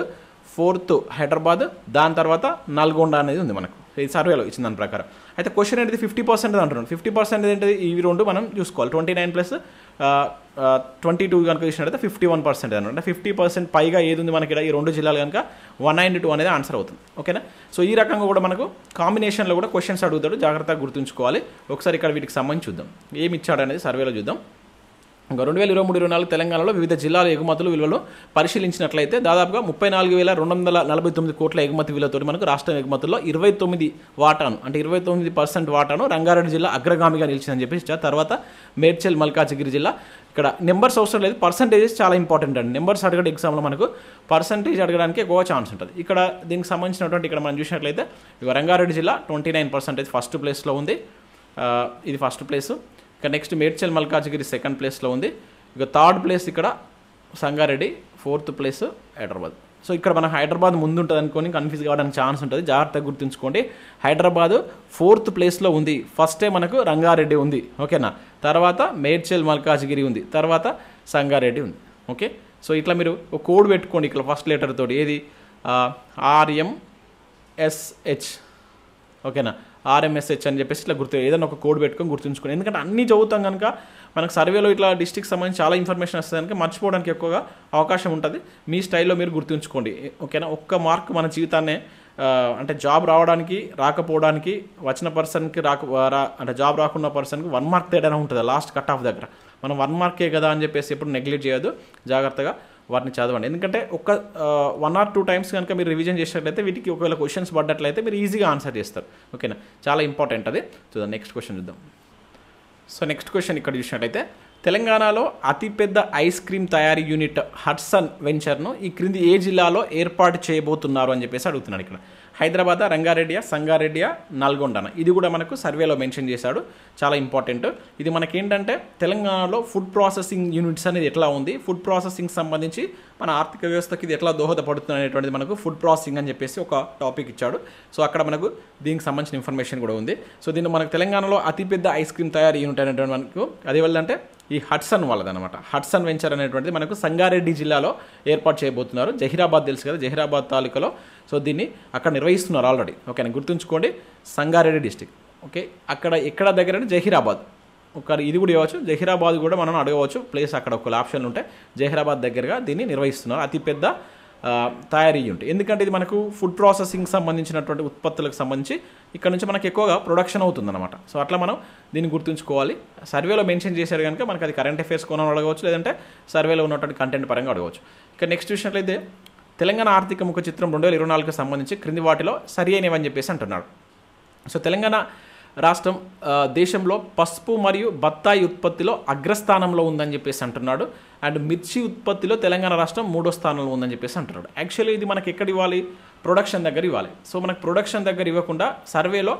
A: fourth Hyderabad దాని తర్వాత నల్గొండ అనేది ఉంది మనకు ఈ సర్వేలో ఇచ్చిన దాని ప్రకారం అయితే క్వశ్చన్ ఏంటిది ఫిఫ్టీ పర్సెంట్ అంటున్నాను ఫిఫ్టీ పర్సెంట్ ఏంటిది ఈ రెండు మనం చూసుకోవాలి twenty nine plus twenty two కనుక అయితే ఫిఫ్టీ వన్ పర్సెంట్ అనమాట ఫిఫ్టీ పర్సెంట్ పైగా ఏది ఉంది మనకి ఈ రెండు జిల్లాలు కనుక వన్ నైన్టీ టూ అనేది ఆన్సర్ అవుతుంది ఓకేనా సో ఈ రకంగా కూడా మనకు కాంబినేషన్లో కూడా క్వశ్చన్స్ అడుగుతాడు జాగ్రత్తగా గుర్తుంచుకోవాలి ఒకసారి ఇక్కడ వీటికి సంబంధించి చూద్దాం ఏమి ఇచ్చాడు అనేది సర్వేలో చూద్దాం రెండు వేల ఇరవై మూడు ఇరవై నాలుగు తెలంగాణలో వివిధ జిల్లాల ఎగుమతులు విలువలు పరిశీలించినట్లయితే దాదాపుగా ముప్పై నాలుగు వేల రెండు వందల నలభై తొమ్మిది కోట్ల ఎగుమతి విలువతో మనకు రాష్ట్రం ఎగుమతుల్లో ఇరవై తొమ్మిది వాటాను అంటే ఇరవై తొమ్మిది పర్సెంట్ వాటాను రంగారెడ్డి జిల్లా అగ్రగామిగా నిలిచిందని చెప్పేసి తర్వాత మేడ్చల్ మల్కాజిగిరి జిల్లా ఇక్కడ నెంబర్స్ అవసరం లేదు పర్సంటేజెస్ చాలా ఇంపార్టెంట్ అండి నెంబర్స్ అడగడం ఎగ్జామ్లో మనకు పర్సంటేజ్ అడగడానికి ఎక్కువ ఛాన్స్ ఉంటుంది ఇక్కడ దీనికి సంబంధించినటువంటి ఇక్కడ మనం చూసినట్లయితే రంగారెడ్డి జిల్లా ట్వంటీ నైన్ పర్సెంటేజ్ ఫస్ట్ ప్లేస్లో ఉంది ఇది ఫస్ట్ ప్లేసు ఇక నెక్స్ట్ మేడ్చల్ మల్కాజ్గిరి సెకండ్ ప్లేస్లో ఉంది ఇక థర్డ్ ప్లేస్ ఇక్కడ Sangareddy fourth place Hyderabad so ఇక్కడ మనం హైదరాబాద్ ముందు ఉంటుంది అనుకోని కన్ఫ్యూజ్ కావడానికి ఛాన్స్ ఉంటుంది జాగ్రత్తగా గుర్తుంచుకోండి హైదరాబాద్ ఫోర్త్ ప్లేస్లో ఉంది ఫస్టే మనకు రంగారెడ్డి ఉంది ఓకేనా తర్వాత మేడ్చల్ మల్కాజ్గిరి ఉంది తర్వాత సంగారెడ్డి ఉంది ఓకే సో ఇట్లా మీరు ఒక కోడ్ పెట్టుకోండి ఇక్కడ ఫస్ట్ లెటర్ తోటి ఏది ఆర్ఎం ఎస్హెచ్ ఓకేనా ఆర్ఎంఎస్హెచ్ అని చెప్పేసి ఇట్లా గుర్తు ఏదైనా ఒక కోడ్ పెట్టుకొని గుర్తుంచుకోండి ఎందుకంటే అన్ని చదువుతాం కనుక మనకు సర్వేలో ఇట్లా డిస్ట్రిక్ట్ సంబంధించి చాలా ఇన్ఫర్మేషన్ వస్తుంది కనుక మర్చిపోవడానికి ఎక్కువగా అవకాశం ఉంటుంది మీ స్టైల్లో మీరు గుర్తుంచుకోండి ఓకేనా ఒక్క మార్క్ మన జీవితాన్నే అంటే జాబ్ రావడానికి రాకపోవడానికి వచ్చిన పర్సన్కి రాక అంటే జాబ్ రాకున్న పర్సన్కి వన్ మార్క్ తేడానే ఉంటుంది లాస్ట్ కట్ ఆఫ్ దగ్గర మనం వన్ మార్కే కదా అని చెప్పేసి ఎప్పుడు నెగ్లెక్ట్ చేయదు జాగ్రత్తగా వాటిని చదవండి ఎందుకంటే ఒక వన్ ఆర్ టూ టైమ్స్ కనుక మీరు రివిజన్ చేసినట్లయితే వీటికి ఒకవేళ క్వశ్చన్స్ పడ్డట్లయితే మీరు ఈజీగా ఆన్సర్ చేస్తారు ఓకేనా చాలా ఇంపార్టెంట్ అది చూద్దాం నెక్స్ట్ క్వశ్చన్ చూద్దాం సో నెక్స్ట్ క్వశ్చన్ ఇక్కడ చూసినట్లయితే తెలంగాణలో అతిపెద్ద ఐస్ క్రీమ్ తయారీ యూనిట్ హట్సన్ వెంచర్ను ఈ క్రింది ఏ జిల్లాలో ఏర్పాటు చేయబోతున్నారు అని చెప్పేసి అడుగుతున్నాడు ఇక్కడ హైదరాబాద్ రంగారెడ్డియా సంగారెడ్డియా నల్గొండన ఇది కూడా మనకు సర్వేలో మెన్షన్ చేశాడు చాలా ఇంపార్టెంట్ ఇది మనకేంటంటే తెలంగాణలో ఫుడ్ ప్రాసెసింగ్ యూనిట్స్ అనేది ఎట్లా ఉంది ఫుడ్ ప్రాసెసింగ్ సంబంధించి మన ఆర్థిక వ్యవస్థకి ఇది ఎట్లా దోహదపడుతుంది అనేటువంటిది మనకు ఫుడ్ ప్రాసెసింగ్ అని చెప్పేసి ఒక టాపిక్ ఇచ్చాడు సో అక్కడ మనకు దీనికి సంబంధించిన ఇన్ఫర్మేషన్ కూడా ఉంది సో దీన్ని మనకు తెలంగాణలో అతిపెద్ద ఐస్ క్రీమ్ తయారీ యూనిట్ అనేటువంటి మనకు వల్ల అంటే ఈ హట్సన్ వాళ్ళదనమాట హట్సన్ వెంచర్ అనేటువంటిది మనకు సంగారెడ్డి జిల్లాలో ఏర్పాటు చేయబోతున్నారు జహీరాబాద్ తెలుసు కదా జహీరాబాద్ తాలూకాలో సో దీన్ని అక్కడ నిర్వహిస్తున్నారు ఆల్రెడీ ఓకేనా గుర్తుంచుకోండి సంగారెడ్డి డిస్టిక్ ఓకే అక్కడ ఎక్కడ దగ్గర జహీరాబాద్ ఒక ఇది కూడా ఇవ్వచ్చు జహీరాబాద్ కూడా మనం అడగవచ్చు ప్లేస్ అక్కడ ఒక ఆప్షన్లు ఉంటాయి జహీరాబాద్ దగ్గరగా దీన్ని నిర్వహిస్తున్నారు అతిపెద్ద తయారయ్యి ఉంటాయి ఎందుకంటే ఇది మనకు ఫుడ్ ప్రాసెసింగ్ సంబంధించినటువంటి ఉత్పత్తులకు సంబంధించి ఇక్కడ నుంచి మనకు ఎక్కువగా ప్రొడక్షన్ అవుతుందన్నమాట సో అట్లా మనం దీన్ని గుర్తుంచుకోవాలి సర్వేలో మెన్షన్ చేశారు కనుక మనకు అది కరెంట్ అఫేర్స్ కొనం అడగవచ్చు లేదంటే సర్వేలో ఉన్నటువంటి కంటెంట్ పరంగా అడగవచ్చు ఇక నెక్స్ట్ చూసినట్లయితే తెలంగాణ ఆర్థిక ముఖ చిత్రం రెండు వేల ఇరవై నాలుగుకి సంబంధించి క్రింది వాటిలో సరి అయినవని చెప్పేసి అంటున్నాడు సో తెలంగాణ రాష్ట్రం దేశంలో పసుపు మరియు బత్తాయి ఉత్పత్తిలో అగ్రస్థానంలో ఉందని చెప్పేసి అంటున్నాడు అండ్ మిర్చి ఉత్పత్తిలో తెలంగాణ రాష్ట్రం మూడో స్థానంలో ఉందని చెప్పేసి అంటున్నాడు యాక్చువల్లీ ఇది మనకి ఎక్కడ ఇవ్వాలి ప్రొడక్షన్ దగ్గర ఇవ్వాలి సో మనకు ప్రొడక్షన్ దగ్గర ఇవ్వకుండా సర్వేలో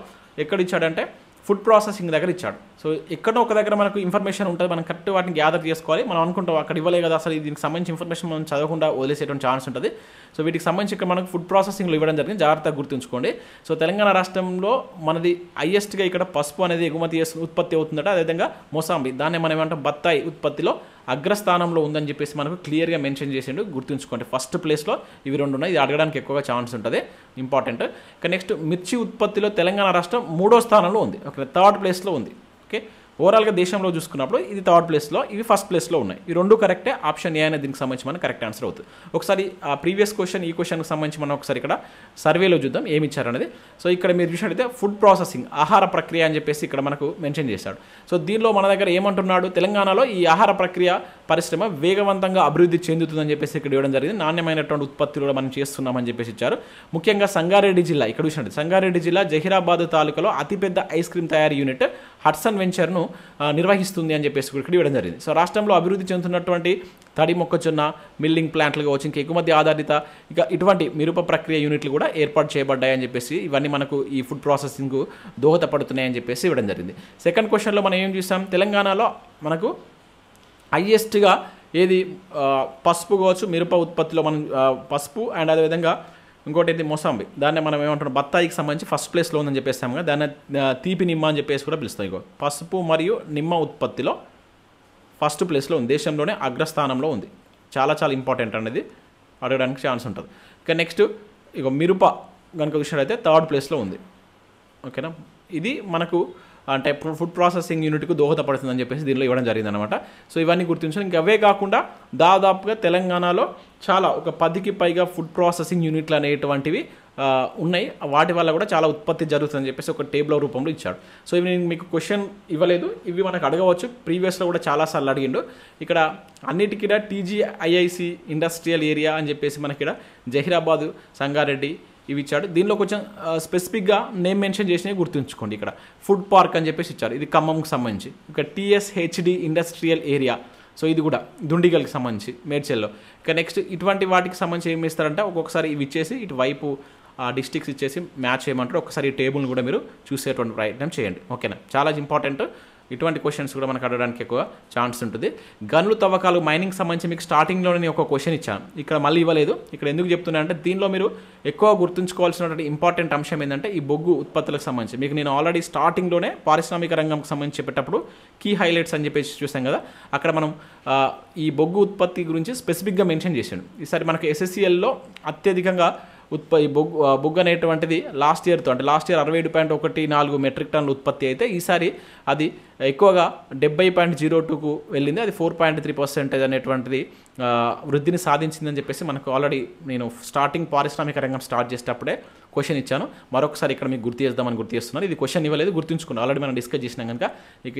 A: ఎక్కడ ఇచ్చాడంటే ఫుడ్ ప్రాసెసింగ్ దగ్గర ఇచ్చాడు సో ఎక్కడో ఒక దగ్గర మనకు ఇన్ఫర్మేషన్ ఉంటుంది మనం కరెక్ట్ వాటిని గ్యాదర్ చేసుకోవాలి మనం అనుకుంటాం అక్కడ ఇవ్వలే కదా అసలు దీనికి సంబంధించి ఇన్ఫర్మేషన్ మనం చదవకుండా వదిలేసేటువంటి ఛాన్స్ ఉంటుంది సో వీటికి సంబంధించి ఇక్కడ మనకు ఫుడ్ ప్రాసెసింగ్లో ఇవ్వడం జరిగింది జాగ్రత్తగా గుర్తుంచుకోండి సో తెలంగాణ రాష్ట్రంలో మనది హయ్యెస్ట్గా ఇక్కడ పసుపు అనేది ఎగుమతి ఉత్పత్తి అవుతుందట అదేవిధంగా మొసాంబి దాన్ని మనం ఏమంటాం బత్తాయి ఉత్పత్తిలో అగ్రస్థానంలో ఉందని చెప్పేసి మనకు క్లియర్గా మెన్షన్ చేసిండు గుర్తుంచుకోండి ఫస్ట్ ప్లేస్లో ఇవి రెండు ఉన్నాయి ఇది అడగడానికి ఎక్కువగా ఛాన్స్ ఉంటుంది ఇంపార్టెంట్ ఇక నెక్స్ట్ మిర్చి ఉత్పత్తిలో తెలంగాణ రాష్ట్రం మూడో స్థానంలో ఉంది ఓకే థర్డ్ ప్లేస్లో ఉంది ఓకే ఓవరాల్గా దేశంలో చూసుకున్నప్పుడు ఇది థర్డ్ ప్లేస్లో ఇవి ఫస్ట్ ప్లేస్లో ఉన్నాయి ఈ రెండు కరెక్టే ఆప్షన్ ఏ అనే దీనికి సంబంధించి మన కరెక్ట్ ఆన్సర్ అవుతుంది ఒకసారి ఆ ప్రీవియస్ క్వశ్చన్ ఈ క్వశ్చన్కి సంబంధించి మనం ఒకసారి ఇక్కడ సర్వేలో చూద్దాం ఏమి ఇచ్చారన్నది సో ఇక్కడ మీరు చూసినట్లయితే ఫుడ్ ప్రాసెసింగ్ ఆహార ప్రక్రియ అని చెప్పేసి ఇక్కడ మనకు మెన్షన్ చేశాడు సో దీనిలో మన దగ్గర ఏమంటున్నాడు తెలంగాణలో ఈ ఆహార ప్రక్రియ పరిశ్రమ వేగవంతంగా అభివృద్ధి చెందుతుందని చెప్పేసి ఇక్కడ ఇవ్వడం జరిగింది నాణ్యమైనటువంటి ఉత్పత్తులు కూడా మనం చేస్తున్నామని చెప్పేసి ఇచ్చారు ముఖ్యంగా సంగారెడ్డి జిల్లా ఇక్కడ చూసినట్టు సంగారెడ్డి జిల్లా జహీరాబాద్ తాలూకాలో అతిపెద్ద ఐస్ క్రీమ్ తయారీ యూనిట్ హట్సన్ వెంచర్ను నిర్వహిస్తుంది అని చెప్పేసి ఇక్కడ ఇవ్వడం జరిగింది సో రాష్ట్రంలో అభివృద్ధి చెందుతున్నటువంటి తడి మొక్కజొన్న మిల్లింగ్ ప్లాంట్లు కావచ్చు ఇంకా ఎగుమతి ఆధారిత ఇక ఇటువంటి మిరప ప్రక్రియ యూనిట్లు కూడా ఏర్పాటు చేయబడ్డాయి అని చెప్పేసి ఇవన్నీ మనకు ఈ ఫుడ్ ప్రాసెసింగ్ దోహదపడుతున్నాయని చెప్పేసి ఇవ్వడం జరిగింది సెకండ్ క్వశ్చన్లో మనం ఏం చూసాం తెలంగాణలో మనకు హయ్యెస్ట్గా ఏది పసుపు కావచ్చు మిరప ఉత్పత్తిలో మనం పసుపు అండ్ అదేవిధంగా ఇంకోటి ఏంటి మొసాంబి దాన్ని మనం ఏమంటాం బత్తాయికి సంబంధించి ఫస్ట్ ప్లేస్లో ఉందని చెప్పేస్తాం కదా దాన్ని తీపి నిమ్మ అని చెప్పేసి కూడా పిలుస్తాయి ఇగో పసుపు మరియు నిమ్మ ఉత్పత్తిలో ఫస్ట్ ప్లేస్లో ఉంది దేశంలోనే అగ్రస్థానంలో ఉంది చాలా చాలా ఇంపార్టెంట్ అనేది అడగడానికి ఛాన్స్ ఉంటుంది ఇక నెక్స్ట్ ఇక మిరప కనుక విషయాలు అయితే థర్డ్ ప్లేస్లో ఉంది ఓకేనా ఇది మనకు అంటే ఫుడ్ ప్రాసెసింగ్ యూనిట్కు అని చెప్పేసి దీనిలో ఇవ్వడం జరిగింది అనమాట సో ఇవన్నీ గుర్తించాలి ఇంకా అవే కాకుండా దాదాపుగా తెలంగాణలో చాలా ఒక పదికి పైగా ఫుడ్ ప్రాసెసింగ్ యూనిట్లు అనేటువంటివి ఉన్నాయి వాటి వల్ల కూడా చాలా ఉత్పత్తి జరుగుతుందని చెప్పేసి ఒక టేబుల్ రూపంలో ఇచ్చాడు సో ఇవి నేను మీకు క్వశ్చన్ ఇవ్వలేదు ఇవి మనకు అడగవచ్చు ప్రీవియస్లో కూడా చాలాసార్లు అడిగిండు ఇక్కడ అన్నిటికీ టీజీఐఐసి ఇండస్ట్రియల్ ఏరియా అని చెప్పేసి మనకి ఇక్కడ జహీరాబాద్ సంగారెడ్డి ఇవి ఇచ్చాడు దీనిలో కొంచెం స్పెసిఫిక్గా నేమ్ మెన్షన్ చేసినవి గుర్తుంచుకోండి ఇక్కడ ఫుడ్ పార్క్ అని చెప్పేసి ఇచ్చారు ఇది ఖమ్మంకి సంబంధించి ఇక టీఎస్హెచ్డి ఇండస్ట్రియల్ ఏరియా సో ఇది కూడా దుండిగల్కి సంబంధించి మేడ్చల్లో ఇక నెక్స్ట్ ఇటువంటి వాటికి సంబంధించి ఏమి ఇస్తారంటే ఒక్కొక్కసారి ఇవి ఇచ్చేసి ఇటువైపు ఆ డిస్టిక్స్ ఇచ్చేసి మ్యాచ్ చేయమంటారు ఒకసారి ఈ టేబుల్ని కూడా మీరు చూసేటువంటి ప్రయత్నం చేయండి ఓకేనా చాలా ఇంపార్టెంట్ ఇటువంటి క్వశ్చన్స్ కూడా మనకు అడగడానికి ఎక్కువ ఛాన్స్ ఉంటుంది గన్లు తవ్వకాలు మైనింగ్ సంబంధించి మీకు స్టార్టింగ్లోనే ఒక క్వశ్చన్ ఇచ్చాను ఇక్కడ మళ్ళీ ఇవ్వలేదు ఇక్కడ ఎందుకు చెప్తున్నా అంటే దీనిలో మీరు ఎక్కువ గుర్తుంచుకోవాల్సినటువంటి ఇంపార్టెంట్ అంశం ఏంటంటే ఈ బొగ్గు ఉత్పత్తులకు సంబంధించి మీకు నేను ఆల్రెడీ స్టార్టింగ్లోనే పారిశ్రామిక రంగంకి సంబంధించి చెప్పేటప్పుడు కీ హైలైట్స్ అని చెప్పేసి చూసాం కదా అక్కడ మనం ఈ బొగ్గు ఉత్పత్తి గురించి స్పెసిఫిక్గా మెన్షన్ చేశాను ఈసారి మనకు ఎస్ఎస్సిఎల్లో అత్యధికంగా ఉత్ప బొగ్గు అనేటువంటిది లాస్ట్ ఇయర్తో అంటే లాస్ట్ ఇయర్ అరవై ఏడు పాయింట్ ఒకటి నాలుగు మెట్రిక్ టన్నుల ఉత్పత్తి అయితే ఈసారి అది ఎక్కువగా డెబ్బై పాయింట్ జీరో టూకు వెళ్ళింది అది ఫోర్ పాయింట్ త్రీ పర్సెంటేజ్ అనేటువంటిది వృద్ధిని సాధించిందని చెప్పేసి మనకు ఆల్రెడీ నేను స్టార్టింగ్ పారిశ్రామిక రంగం స్టార్ట్ చేసేటప్పుడే క్వశ్చన్ ఇచ్చాను మరొకసారి ఇక్కడ మీకు గుర్తు చేద్దామని గుర్తు చేస్తున్నాను ఇది క్వశ్చన్ ఇవ్వలేదు గుర్తుంచుకున్నాను ఆల్రెడీ మనం డిస్కస్ చేసినాం కనుక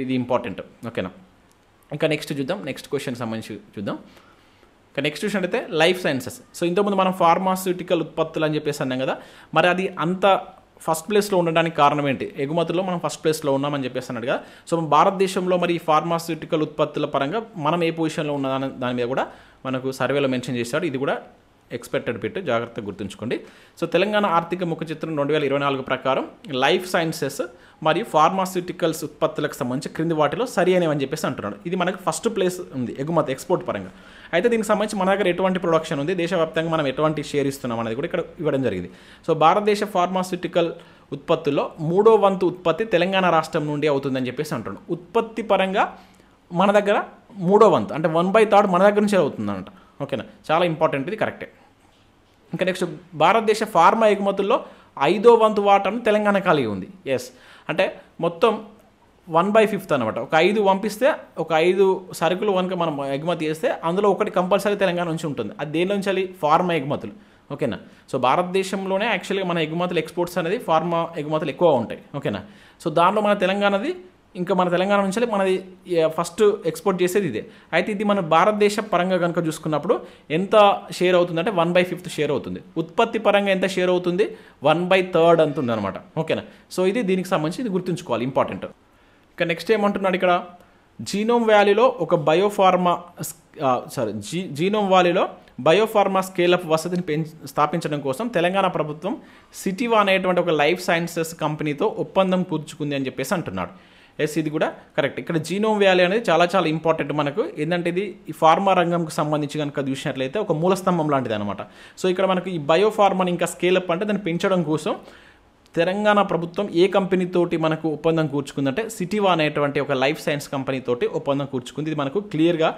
A: ఇది ఇంపార్టెంట్ ఓకేనా ఇంకా నెక్స్ట్ చూద్దాం నెక్స్ట్ క్వశ్చన్ సంబంధించి చూద్దాం ఇక నెక్స్ట్ అయితే లైఫ్ సైన్సెస్ సో ఇంతకుముందు మనం ఫార్మాస్యూటికల్ ఉత్పత్తులు అని చెప్పేసి అన్నాం కదా మరి అది అంత ఫస్ట్ ప్లేస్లో ఉండడానికి కారణం ఏంటి ఎగుమతుల్లో మనం ఫస్ట్ ప్లేస్లో ఉన్నామని చెప్పేసి అన్నాడు కదా సో భారతదేశంలో మరి ఫార్మాస్యూటికల్ ఉత్పత్తుల పరంగా మనం ఏ పొజిషన్లో ఉన్నదాని దాని మీద కూడా మనకు సర్వేలో మెన్షన్ చేశాడు ఇది కూడా ఎక్స్పెక్టెడ్ బిట్ జాగ్రత్తగా గుర్తుంచుకోండి సో తెలంగాణ ఆర్థిక ముఖ చిత్రం రెండు వేల ఇరవై నాలుగు ప్రకారం లైఫ్ సైన్సెస్ మరియు ఫార్మాస్యూటికల్స్ ఉత్పత్తులకు సంబంధించి క్రింది వాటిలో సరి అనేవని చెప్పేసి అంటున్నాడు ఇది మనకు ఫస్ట్ ప్లేస్ ఉంది ఎగుమతి ఎక్స్పోర్ట్ పరంగా అయితే దీనికి సంబంధించి మన దగ్గర ఎటువంటి ప్రొడక్షన్ ఉంది దేశవ్యాప్తంగా మనం ఎటువంటి షేర్ ఇస్తున్నాం అనేది కూడా ఇక్కడ ఇవ్వడం జరిగింది సో భారతదేశ ఫార్మాస్యూటికల్ ఉత్పత్తుల్లో మూడో వంతు ఉత్పత్తి తెలంగాణ రాష్ట్రం నుండి అవుతుందని చెప్పేసి అంటున్నాడు ఉత్పత్తి పరంగా మన దగ్గర మూడో వంతు అంటే వన్ బై థర్డ్ మన దగ్గర నుంచే అవుతుందంట ఓకేనా చాలా ఇంపార్టెంట్ ఇది కరెక్టే ఇంకా నెక్స్ట్ భారతదేశ ఫార్మా ఎగుమతుల్లో ఐదో వంతు వాటాను తెలంగాణ కలిగి ఉంది ఎస్ అంటే మొత్తం వన్ బై ఫిఫ్త్ అనమాట ఒక ఐదు పంపిస్తే ఒక ఐదు సరుకులు కనుక మనం ఎగుమతి చేస్తే అందులో ఒకటి కంపల్సరీ తెలంగాణ నుంచి ఉంటుంది అది దేని నుంచి ఫార్మా ఎగుమతులు ఓకేనా సో భారతదేశంలోనే యాక్చువల్గా మన ఎగుమతులు ఎక్స్పోర్ట్స్ అనేది ఫార్మా ఎగుమతులు ఎక్కువ ఉంటాయి ఓకేనా సో దానిలో మన తెలంగాణది ఇంకా మన తెలంగాణ నుంచి మనది ఫస్ట్ ఎక్స్పోర్ట్ చేసేది ఇదే అయితే ఇది మన భారతదేశ పరంగా కనుక చూసుకున్నప్పుడు ఎంత షేర్ అవుతుందంటే వన్ బై ఫిఫ్త్ షేర్ అవుతుంది ఉత్పత్తి పరంగా ఎంత షేర్ అవుతుంది వన్ బై థర్డ్ అంటుంది అనమాట ఓకేనా సో ఇది దీనికి సంబంధించి ఇది గుర్తుంచుకోవాలి ఇంపార్టెంట్ ఇక నెక్స్ట్ ఏమంటున్నాడు ఇక్కడ జీనోమ్ వ్యాలీలో ఒక బయోఫార్మా సారీ జీ జీనోమ్ వ్యాలీలో బయోఫార్మా స్కేలప్ వసతిని స్థాపించడం కోసం తెలంగాణ ప్రభుత్వం సిటీవా అనేటువంటి ఒక లైఫ్ సైన్సెస్ కంపెనీతో ఒప్పందం కూర్చుకుంది అని చెప్పేసి అంటున్నాడు ఎస్ ఇది కూడా కరెక్ట్ ఇక్కడ జీనోమ్ వ్యాలీ అనేది చాలా చాలా ఇంపార్టెంట్ మనకు ఏంటంటే ఇది ఈ ఫార్మా రంగంకి సంబంధించి కనుక చూసినట్లయితే ఒక మూలస్తంభం లాంటిది అనమాట సో ఇక్కడ మనకు ఈ బయోఫార్మాని ఇంకా స్కేలప్ అంటే దాన్ని పెంచడం కోసం తెలంగాణ ప్రభుత్వం ఏ కంపెనీతోటి మనకు ఒప్పందం కూర్చుకుందంటే సిటీవా అనేటువంటి ఒక లైఫ్ సైన్స్ కంపెనీతోటి ఒప్పందం కూర్చుకుంది ఇది మనకు క్లియర్గా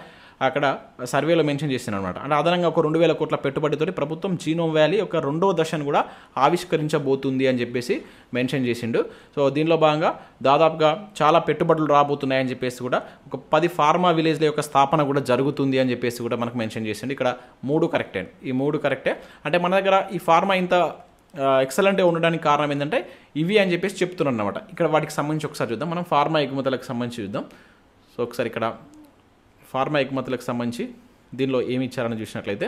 A: అక్కడ సర్వేలో మెన్షన్ చేసిన అనమాట అంటే అదనంగా ఒక రెండు వేల కోట్ల పెట్టుబడితోటి ప్రభుత్వం జీనోమ్ వ్యాలీ ఒక రెండో దశను కూడా ఆవిష్కరించబోతుంది అని చెప్పేసి మెన్షన్ చేసిండు సో దీనిలో భాగంగా దాదాపుగా చాలా పెట్టుబడులు రాబోతున్నాయని చెప్పేసి కూడా ఒక పది ఫార్మా విలేజ్ల యొక్క స్థాపన కూడా జరుగుతుంది అని చెప్పేసి కూడా మనకు మెన్షన్ చేసిండు ఇక్కడ మూడు కరెక్టే ఈ మూడు కరెక్టే అంటే మన దగ్గర ఈ ఫార్మా ఇంత ఎక్సలెంట్గా ఉండడానికి కారణం ఏంటంటే ఇవి అని చెప్పేసి చెప్తున్నాను అనమాట ఇక్కడ వాటికి సంబంధించి ఒకసారి చూద్దాం మనం ఫార్మా ఎగుమతులకు సంబంధించి చూద్దాం సో ఒకసారి ఇక్కడ ఫార్మా ఎగుమతులకు సంబంధించి దీనిలో ఏమి ఇచ్చారని చూసినట్లయితే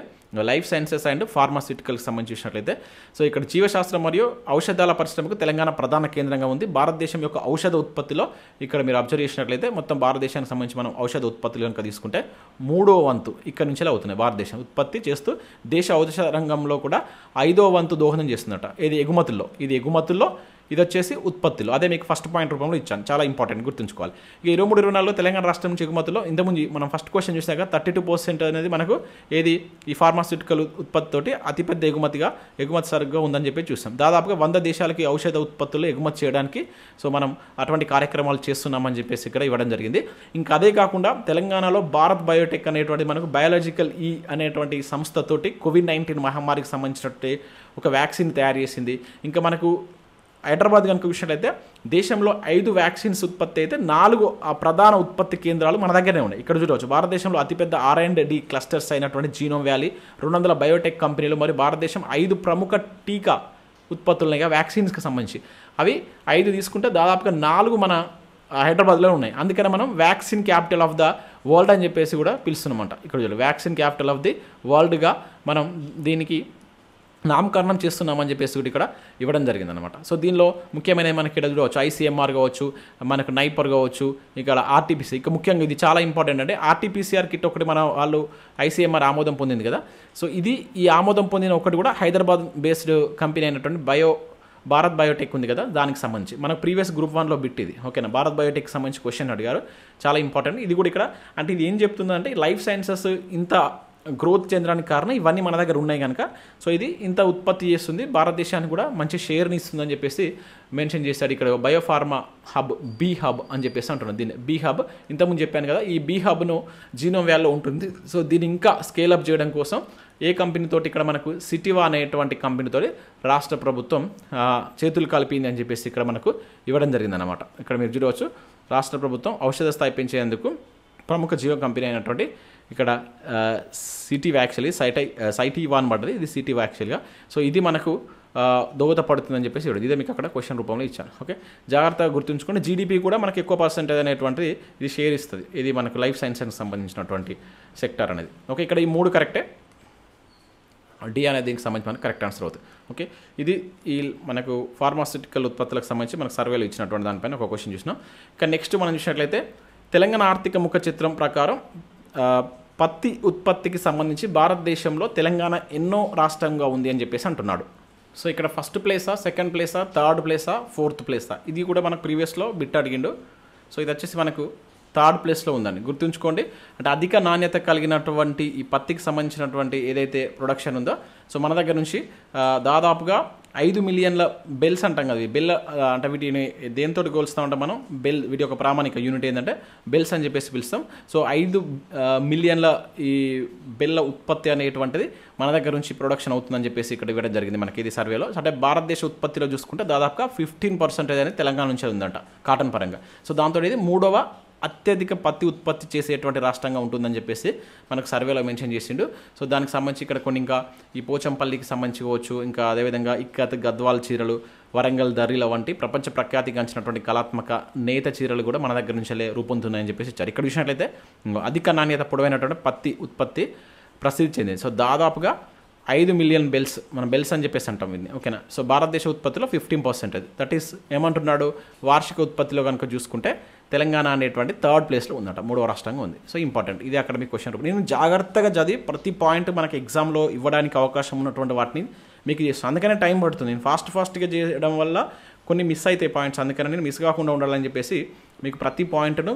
A: లైఫ్ సైన్సెస్ అండ్ ఫార్మాసిటికల్కి సంబంధించి చూసినట్లయితే సో ఇక్కడ జీవశాస్త్రం మరియు ఔషధాల పరిశ్రమకు తెలంగాణ ప్రధాన కేంద్రంగా ఉంది భారతదేశం యొక్క ఔషధ ఉత్పత్తిలో ఇక్కడ మీరు అబ్జర్వ్ చేసినట్లయితే మొత్తం భారతదేశానికి సంబంధించి మనం ఔషధ ఉత్పత్తులు కనుక తీసుకుంటే మూడో వంతు ఇక్కడ నుంచే అవుతున్నాయి భారతదేశం ఉత్పత్తి చేస్తూ దేశ ఔషధ రంగంలో కూడా ఐదో వంతు దోహదం చేస్తుందట ఇది ఎగుమతుల్లో ఇది ఎగుమతుల్లో ఇది వచ్చేసి ఉత్పత్తులు అదే మీకు ఫస్ట్ పాయింట్ రూపంలో ఇచ్చాను చాలా ఇంపార్టెంట్ గుర్తుంచుకోవాలి ఇక ఇరవై మూడు ఇరవై నాలుగులో తెలంగాణ రాష్ట్రం నుంచి ఇంత ఇంతకుముందు మనం ఫస్ట్ క్వశ్చన్ చూసినాక థర్టీ టూ పర్సెంట్ అనేది మనకు ఏది ఈ ఫార్మాసిటికల్ ఉత్పత్తితోటి అతిపెద్ద ఎగుమతిగా ఎగుమతి సరిగ్గా ఉందని చెప్పి చూసాం దాదాపుగా వంద దేశాలకి ఔషధ ఉత్పత్తులు ఎగుమతి చేయడానికి సో మనం అటువంటి కార్యక్రమాలు చేస్తున్నామని చెప్పేసి ఇక్కడ ఇవ్వడం జరిగింది ఇంకా అదే కాకుండా తెలంగాణలో భారత్ బయోటెక్ అనేటువంటి మనకు బయాలజికల్ ఈ అనేటువంటి సంస్థతోటి కోవిడ్ నైన్టీన్ మహమ్మారికి సంబంధించినట్టు ఒక వ్యాక్సిన్ తయారు చేసింది ఇంకా మనకు హైదరాబాద్ కనుక చూసినట్లయితే దేశంలో ఐదు వ్యాక్సిన్స్ ఉత్పత్తి అయితే నాలుగు ప్రధాన ఉత్పత్తి కేంద్రాలు మన దగ్గరనే ఉన్నాయి ఇక్కడ చూడవచ్చు భారతదేశంలో అతిపెద్ద ఆర్ అండ్ డి క్లస్టర్స్ అయినటువంటి జీనోమ్ వ్యాలీ రెండు వందల బయోటెక్ కంపెనీలు మరియు భారతదేశం ఐదు ప్రముఖ టీకా ఉత్పత్తులున్నాయిగా వ్యాక్సిన్స్కి సంబంధించి అవి ఐదు తీసుకుంటే దాదాపుగా నాలుగు మన హైదరాబాద్లో ఉన్నాయి అందుకనే మనం vaccine capital of the world అని చెప్పేసి కూడా పిలుస్తున్నామంట ఇక్కడ చూడాలి వ్యాక్సిన్ క్యాపిటల్ ఆఫ్ ది వరల్డ్గా మనం దీనికి నామకరణం చేస్తున్నామని చెప్పేసి కూడా ఇక్కడ ఇవ్వడం జరిగింది అనమాట సో దీనిలో ముఖ్యమైన మనకి ఇక్కడ చూడవచ్చు ఐసీఎంఆర్ కావచ్చు మనకు నైపర్ కావచ్చు ఇక్కడ ఆర్టీపీసీ ఇక ముఖ్యంగా ఇది చాలా ఇంపార్టెంట్ అంటే ఆర్టీపీసీఆర్ కిట్ ఒకటి మన వాళ్ళు ఐసీఎంఆర్ ఆమోదం పొందింది కదా సో ఇది ఈ ఆమోదం పొందిన ఒకటి కూడా హైదరాబాద్ బేస్డ్ కంపెనీ అయినటువంటి బయో భారత్ బయోటెక్ ఉంది కదా దానికి సంబంధించి మనకు ప్రీవియస్ గ్రూప్ వన్లో బిట్ ఇది ఓకేనా భారత్ బయోటెక్ సంబంధించి క్వశ్చన్ అడిగారు చాలా ఇంపార్టెంట్ ఇది కూడా ఇక్కడ అంటే ఇది ఏం చెప్తుందంటే లైఫ్ సైన్సెస్ ఇంత గ్రోత్ చెందడానికి కారణం ఇవన్నీ మన దగ్గర ఉన్నాయి కనుక సో ఇది ఇంత ఉత్పత్తి చేస్తుంది భారతదేశానికి కూడా మంచి షేర్ని ఇస్తుందని చెప్పేసి మెన్షన్ చేశాడు ఇక్కడ బయోఫార్మా హబ్ బీ హబ్ అని చెప్పేసి అంటున్నాను దీన్ని బీ హబ్ ఇంతకుముందు చెప్పాను కదా ఈ బీ హబ్ను జీనో వ్యాల్లో ఉంటుంది సో దీన్ని ఇంకా స్కేల్ అప్ చేయడం కోసం ఏ కంపెనీతోటి ఇక్కడ మనకు సిటీవా అనేటువంటి కంపెనీతో రాష్ట్ర ప్రభుత్వం చేతులు కలిపింది అని చెప్పేసి ఇక్కడ మనకు ఇవ్వడం జరిగిందనమాట ఇక్కడ మీరు చూడవచ్చు రాష్ట్ర ప్రభుత్వం ఔషధ స్థాయి పెంచేందుకు ప్రముఖ జియో కంపెనీ అయినటువంటి ఇక్కడ సిటీ యాక్చువల్లీ సైటై సైటీ వన్ పడ్డది ఇది సిటీ యాక్చువల్గా సో ఇది మనకు పడుతుందని చెప్పేసి ఇవ్వడం ఇదే మీకు అక్కడ క్వశ్చన్ రూపంలో ఇచ్చాను ఓకే జాగ్రత్తగా గుర్తుంచుకుంటే జీడిపి కూడా మనకు ఎక్కువ పర్సెంటేజ్ అనేటువంటిది ఇది షేర్ ఇస్తుంది ఇది మనకు లైఫ్ సైన్సెస్కి సంబంధించినటువంటి సెక్టర్ అనేది ఓకే ఇక్కడ ఈ మూడు కరెక్టే డి అనేది దీనికి సంబంధించి మనకు కరెక్ట్ ఆన్సర్ అవుతుంది ఓకే ఇది ఈ మనకు ఫార్మాసిటికల్ ఉత్పత్తులకు సంబంధించి మనకు సర్వేలు ఇచ్చినటువంటి దానిపైన ఒక క్వశ్చన్ చూసినాం ఇక నెక్స్ట్ మనం చూసినట్లయితే తెలంగాణ ఆర్థిక ముఖ చిత్రం ప్రకారం పత్తి ఉత్పత్తికి సంబంధించి భారతదేశంలో తెలంగాణ ఎన్నో రాష్ట్రంగా ఉంది అని చెప్పేసి అంటున్నాడు సో ఇక్కడ ఫస్ట్ ప్లేసా సెకండ్ ప్లేసా థర్డ్ ప్లేసా ఫోర్త్ ప్లేసా ఇది కూడా మనకు ప్రీవియస్లో బిట్ అడిగిండు సో ఇది వచ్చేసి మనకు థర్డ్ ప్లేస్లో ఉందండి గుర్తుంచుకోండి అంటే అధిక నాణ్యత కలిగినటువంటి ఈ పత్తికి సంబంధించినటువంటి ఏదైతే ప్రొడక్షన్ ఉందో సో మన దగ్గర నుంచి దాదాపుగా ఐదు మిలియన్ల బెల్స్ అంటాం కదా బెల్ అంటే వీటిని దేంతో కోలుస్తూ అంటే మనం బెల్ వీటి యొక్క ప్రామాణిక యూనిట్ ఏంటంటే బెల్స్ అని చెప్పేసి పిలుస్తాం సో ఐదు మిలియన్ల ఈ బెల్ల ఉత్పత్తి అనేటువంటిది మన దగ్గర నుంచి ప్రొడక్షన్ అవుతుందని చెప్పేసి ఇక్కడ ఇవ్వడం జరిగింది మనకి ఇది సర్వేలో అంటే భారతదేశ ఉత్పత్తిలో చూసుకుంటే దాదాపుగా ఫిఫ్టీన్ పర్సెంటేజ్ అనేది తెలంగాణ నుంచి ఉందంట కాటన్ పరంగా సో దాంతో ఇది మూడవ అత్యధిక పత్తి ఉత్పత్తి చేసేటువంటి రాష్ట్రంగా ఉంటుందని చెప్పేసి మనకు సర్వేలో మెన్షన్ చేసిండు సో దానికి సంబంధించి ఇక్కడ కొన్ని ఇంకా ఈ పోచంపల్లికి సంబంధించి కావచ్చు ఇంకా అదేవిధంగా ఇక్కత్ గద్వాల చీరలు వరంగల్ దర్రీల వంటి ప్రపంచ ప్రఖ్యాతి గంచినటువంటి కళాత్మక నేత చీరలు కూడా మన దగ్గర నుంచే రూపొందుతున్నాయని చెప్పేసి ఇచ్చారు ఇక్కడ చూసినట్లయితే అధిక నాణ్యత పొడవైనటువంటి పత్తి ఉత్పత్తి ప్రసిద్ధి చెందింది సో దాదాపుగా ఐదు మిలియన్ బెల్స్ మనం బెల్స్ అని చెప్పేసి అంటాం ఇది ఓకేనా సో భారతదేశ ఉత్పత్తిలో ఫిఫ్టీన్ పర్సెంట్ అది దట్ ఈస్ ఏమంటున్నాడు వార్షిక ఉత్పత్తిలో కనుక చూసుకుంటే తెలంగాణ అనేటువంటి థర్డ్ ప్లేస్లో ఉందట మూడవ రాష్ట్రంగా ఉంది సో ఇంపార్టెంట్ ఇది అక్కడ మీకు క్వశ్చన్ నేను జాగ్రత్తగా చదివి ప్రతి పాయింట్ మనకి ఎగ్జామ్లో ఇవ్వడానికి అవకాశం ఉన్నటువంటి వాటిని మీకు చేస్తాను అందుకనే టైం పడుతుంది నేను ఫాస్ట్ ఫాస్ట్గా చేయడం వల్ల కొన్ని మిస్ అయితే పాయింట్స్ అందుకని నేను మిస్ కాకుండా ఉండాలని చెప్పేసి మీకు ప్రతి పాయింట్ను